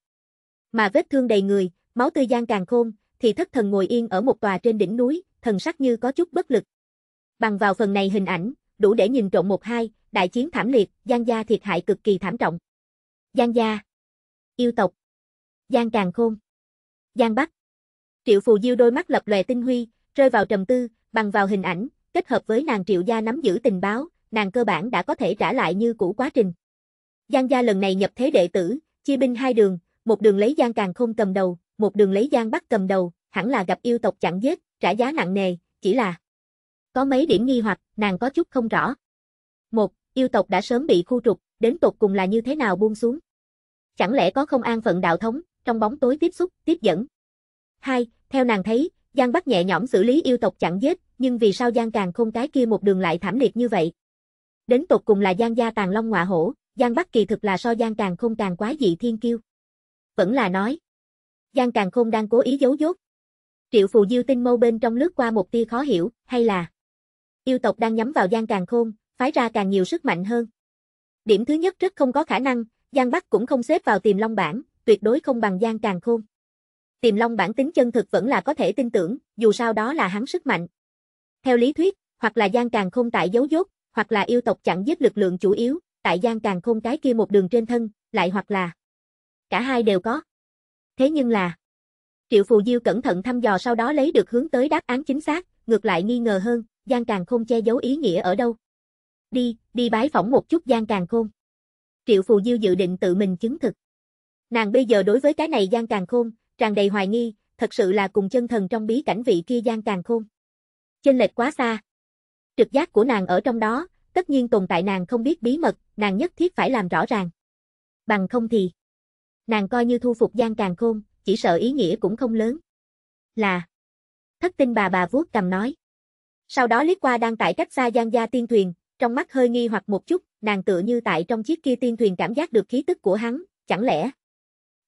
A: Mà vết thương đầy người, máu tươi gian càng khôn, thì thất thần ngồi yên ở một tòa trên đỉnh núi, thần sắc như có chút bất lực. Bằng vào phần này hình ảnh, đủ để nhìn trộn một hai, đại chiến thảm liệt, Giang gia thiệt hại cực kỳ thảm trọng. Giang gia, yêu tộc, Giang Càng Khôn, Giang Bắc. Triệu Phù Diêu đôi mắt lập lòe tinh huy, rơi vào trầm tư, bằng vào hình ảnh, kết hợp với nàng Triệu gia nắm giữ tình báo, nàng cơ bản đã có thể trả lại như cũ quá trình. Giang gia lần này nhập thế đệ tử, chia binh hai đường, một đường lấy Giang Càng Khôn cầm đầu, một đường lấy Giang Bắc cầm đầu, hẳn là gặp yêu tộc chẳng giết, trả giá nặng nề, chỉ là có mấy điểm nghi hoặc, nàng có chút không rõ. Một, yêu tộc đã sớm bị khu trục, đến tục cùng là như thế nào buông xuống. Chẳng lẽ có không an phận đạo thống, trong bóng tối tiếp xúc, tiếp dẫn. Hai, theo nàng thấy, Giang Bắc nhẹ nhõm xử lý yêu tộc chẳng giết, nhưng vì sao Giang càng không cái kia một đường lại thảm liệt như vậy? Đến tục cùng là Giang gia tàng long ngọa hổ, Giang Bắc kỳ thực là so Giang càng không càng quá dị thiên kiêu. Vẫn là nói. Giang càng không đang cố ý giấu dốt. Triệu phù diêu tinh mâu bên trong lướt qua một tia khó hiểu, hay là Yêu tộc đang nhắm vào Giang Càng Khôn, phái ra càng nhiều sức mạnh hơn. Điểm thứ nhất rất không có khả năng, Giang Bắc cũng không xếp vào tìm Long bản, tuyệt đối không bằng Giang Càng Khôn. tìm Long bản tính chân thực vẫn là có thể tin tưởng, dù sao đó là hắn sức mạnh. Theo lý thuyết, hoặc là Giang Càng Khôn tại dấu dốt, hoặc là yêu tộc chặn giết lực lượng chủ yếu, tại Giang Càng Khôn cái kia một đường trên thân, lại hoặc là cả hai đều có. Thế nhưng là Triệu Phù Diêu cẩn thận thăm dò sau đó lấy được hướng tới đáp án chính xác, ngược lại nghi ngờ hơn, Giang Càng Khôn che giấu ý nghĩa ở đâu. Đi, đi bái phỏng một chút Giang Càng Khôn. Triệu Phù Diêu dự định tự mình chứng thực. Nàng bây giờ đối với cái này Giang Càng Khôn, tràn đầy hoài nghi, thật sự là cùng chân thần trong bí cảnh vị kia Giang Càng Khôn. Chênh lệch quá xa. Trực giác của nàng ở trong đó, tất nhiên tồn tại nàng không biết bí mật, nàng nhất thiết phải làm rõ ràng. Bằng không thì, nàng coi như thu phục Giang Càng Khôn, chỉ sợ ý nghĩa cũng không lớn. Là, thất tinh bà bà vuốt cầm nói. Sau đó liếc qua đang tại cách xa Giang Gia tiên thuyền, trong mắt hơi nghi hoặc một chút, nàng tựa như tại trong chiếc kia tiên thuyền cảm giác được khí tức của hắn, chẳng lẽ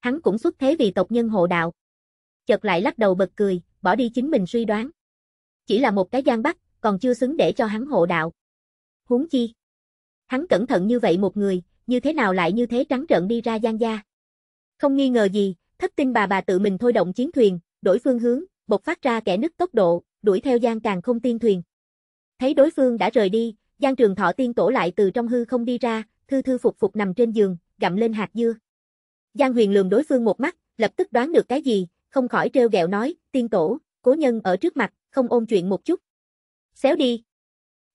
A: hắn cũng xuất thế vì tộc nhân hộ đạo. Chợt lại lắc đầu bật cười, bỏ đi chính mình suy đoán. Chỉ là một cái gian bắt, còn chưa xứng để cho hắn hộ đạo. Huống chi, hắn cẩn thận như vậy một người, như thế nào lại như thế trắng trợn đi ra giang gia. Không nghi ngờ gì, thất tinh bà bà tự mình thôi động chiến thuyền, đổi phương hướng, bộc phát ra kẻ nứt tốc độ, đuổi theo Giang Càng Không Tiên Thuyền. Thấy đối phương đã rời đi, Giang Trường Thọ tiên tổ lại từ trong hư không đi ra, thư thư phục phục nằm trên giường, gặm lên hạt dưa. Giang Huyền lườm đối phương một mắt, lập tức đoán được cái gì, không khỏi trêu ghẹo nói, tiên tổ, cố nhân ở trước mặt, không ôn chuyện một chút. Xéo đi.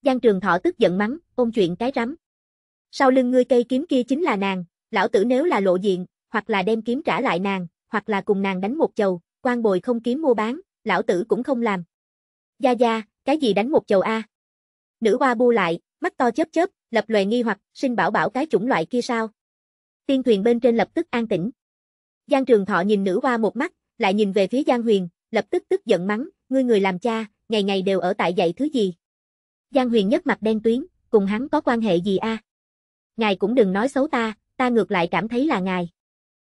A: Giang Trường Thọ tức giận mắng, ôn chuyện cái rắm. Sau lưng ngươi cây kiếm kia chính là nàng, lão tử nếu là lộ diện, hoặc là đem kiếm trả lại nàng, hoặc là cùng nàng đánh một chầu, quan bồi không kiếm mua bán, lão tử cũng không làm. Gia Gia, cái gì đánh một chầu A? Nữ hoa bu lại, mắt to chớp chớp, lập loè nghi hoặc, sinh bảo bảo cái chủng loại kia sao? Tiên thuyền bên trên lập tức an tĩnh. Giang Trường Thọ nhìn nữ hoa một mắt, lại nhìn về phía Giang Huyền, lập tức tức giận mắng, ngươi người làm cha, ngày ngày đều ở tại dạy thứ gì? Giang Huyền nhất mặt đen tuyến, cùng hắn có quan hệ gì a? Ngài cũng đừng nói xấu ta, ta ngược lại cảm thấy là ngài.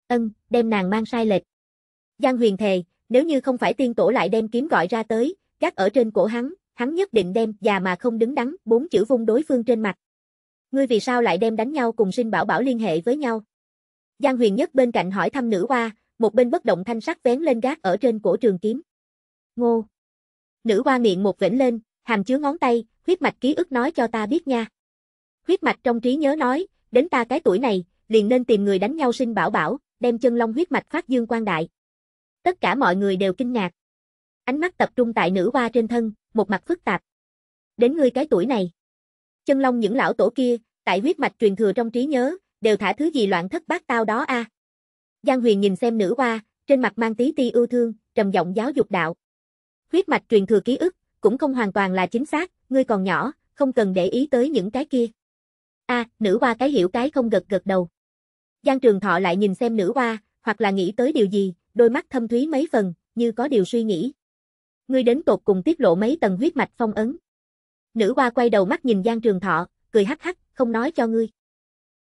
A: Ân, đem nàng mang sai lệch. Giang Huyền thề, nếu như không phải tiên tổ lại đem kiếm gọi ra tới, gác ở trên cổ hắn, hắn nhất định đem già mà không đứng đắn, bốn chữ vung đối phương trên mặt. Ngươi vì sao lại đem đánh nhau cùng sinh bảo bảo liên hệ với nhau? Giang huyền nhất bên cạnh hỏi thăm nữ hoa, một bên bất động thanh sắc vén lên gác ở trên cổ trường kiếm. Ngô! Nữ hoa miệng một vĩnh lên, hàm chứa ngón tay, huyết mạch ký ức nói cho ta biết nha. Huyết mạch trong trí nhớ nói, đến ta cái tuổi này, liền nên tìm người đánh nhau sinh bảo bảo, đem chân long huyết mạch phát dương quan đại. Tất cả mọi người đều kinh ngạc ánh mắt tập trung tại nữ hoa trên thân, một mặt phức tạp. Đến ngươi cái tuổi này, chân long những lão tổ kia, tại huyết mạch truyền thừa trong trí nhớ, đều thả thứ gì loạn thất bát tao đó a. À. Giang Huyền nhìn xem nữ hoa, trên mặt mang tí ti ưu thương, trầm giọng giáo dục đạo. Huyết mạch truyền thừa ký ức, cũng không hoàn toàn là chính xác, ngươi còn nhỏ, không cần để ý tới những cái kia. A, à, nữ hoa cái hiểu cái không gật gật đầu. Giang Trường Thọ lại nhìn xem nữ hoa, hoặc là nghĩ tới điều gì, đôi mắt thâm thúy mấy phần, như có điều suy nghĩ ngươi đến tột cùng tiết lộ mấy tầng huyết mạch phong ấn. Nữ hoa quay đầu mắt nhìn Giang Trường Thọ, cười hắc hắc, không nói cho ngươi.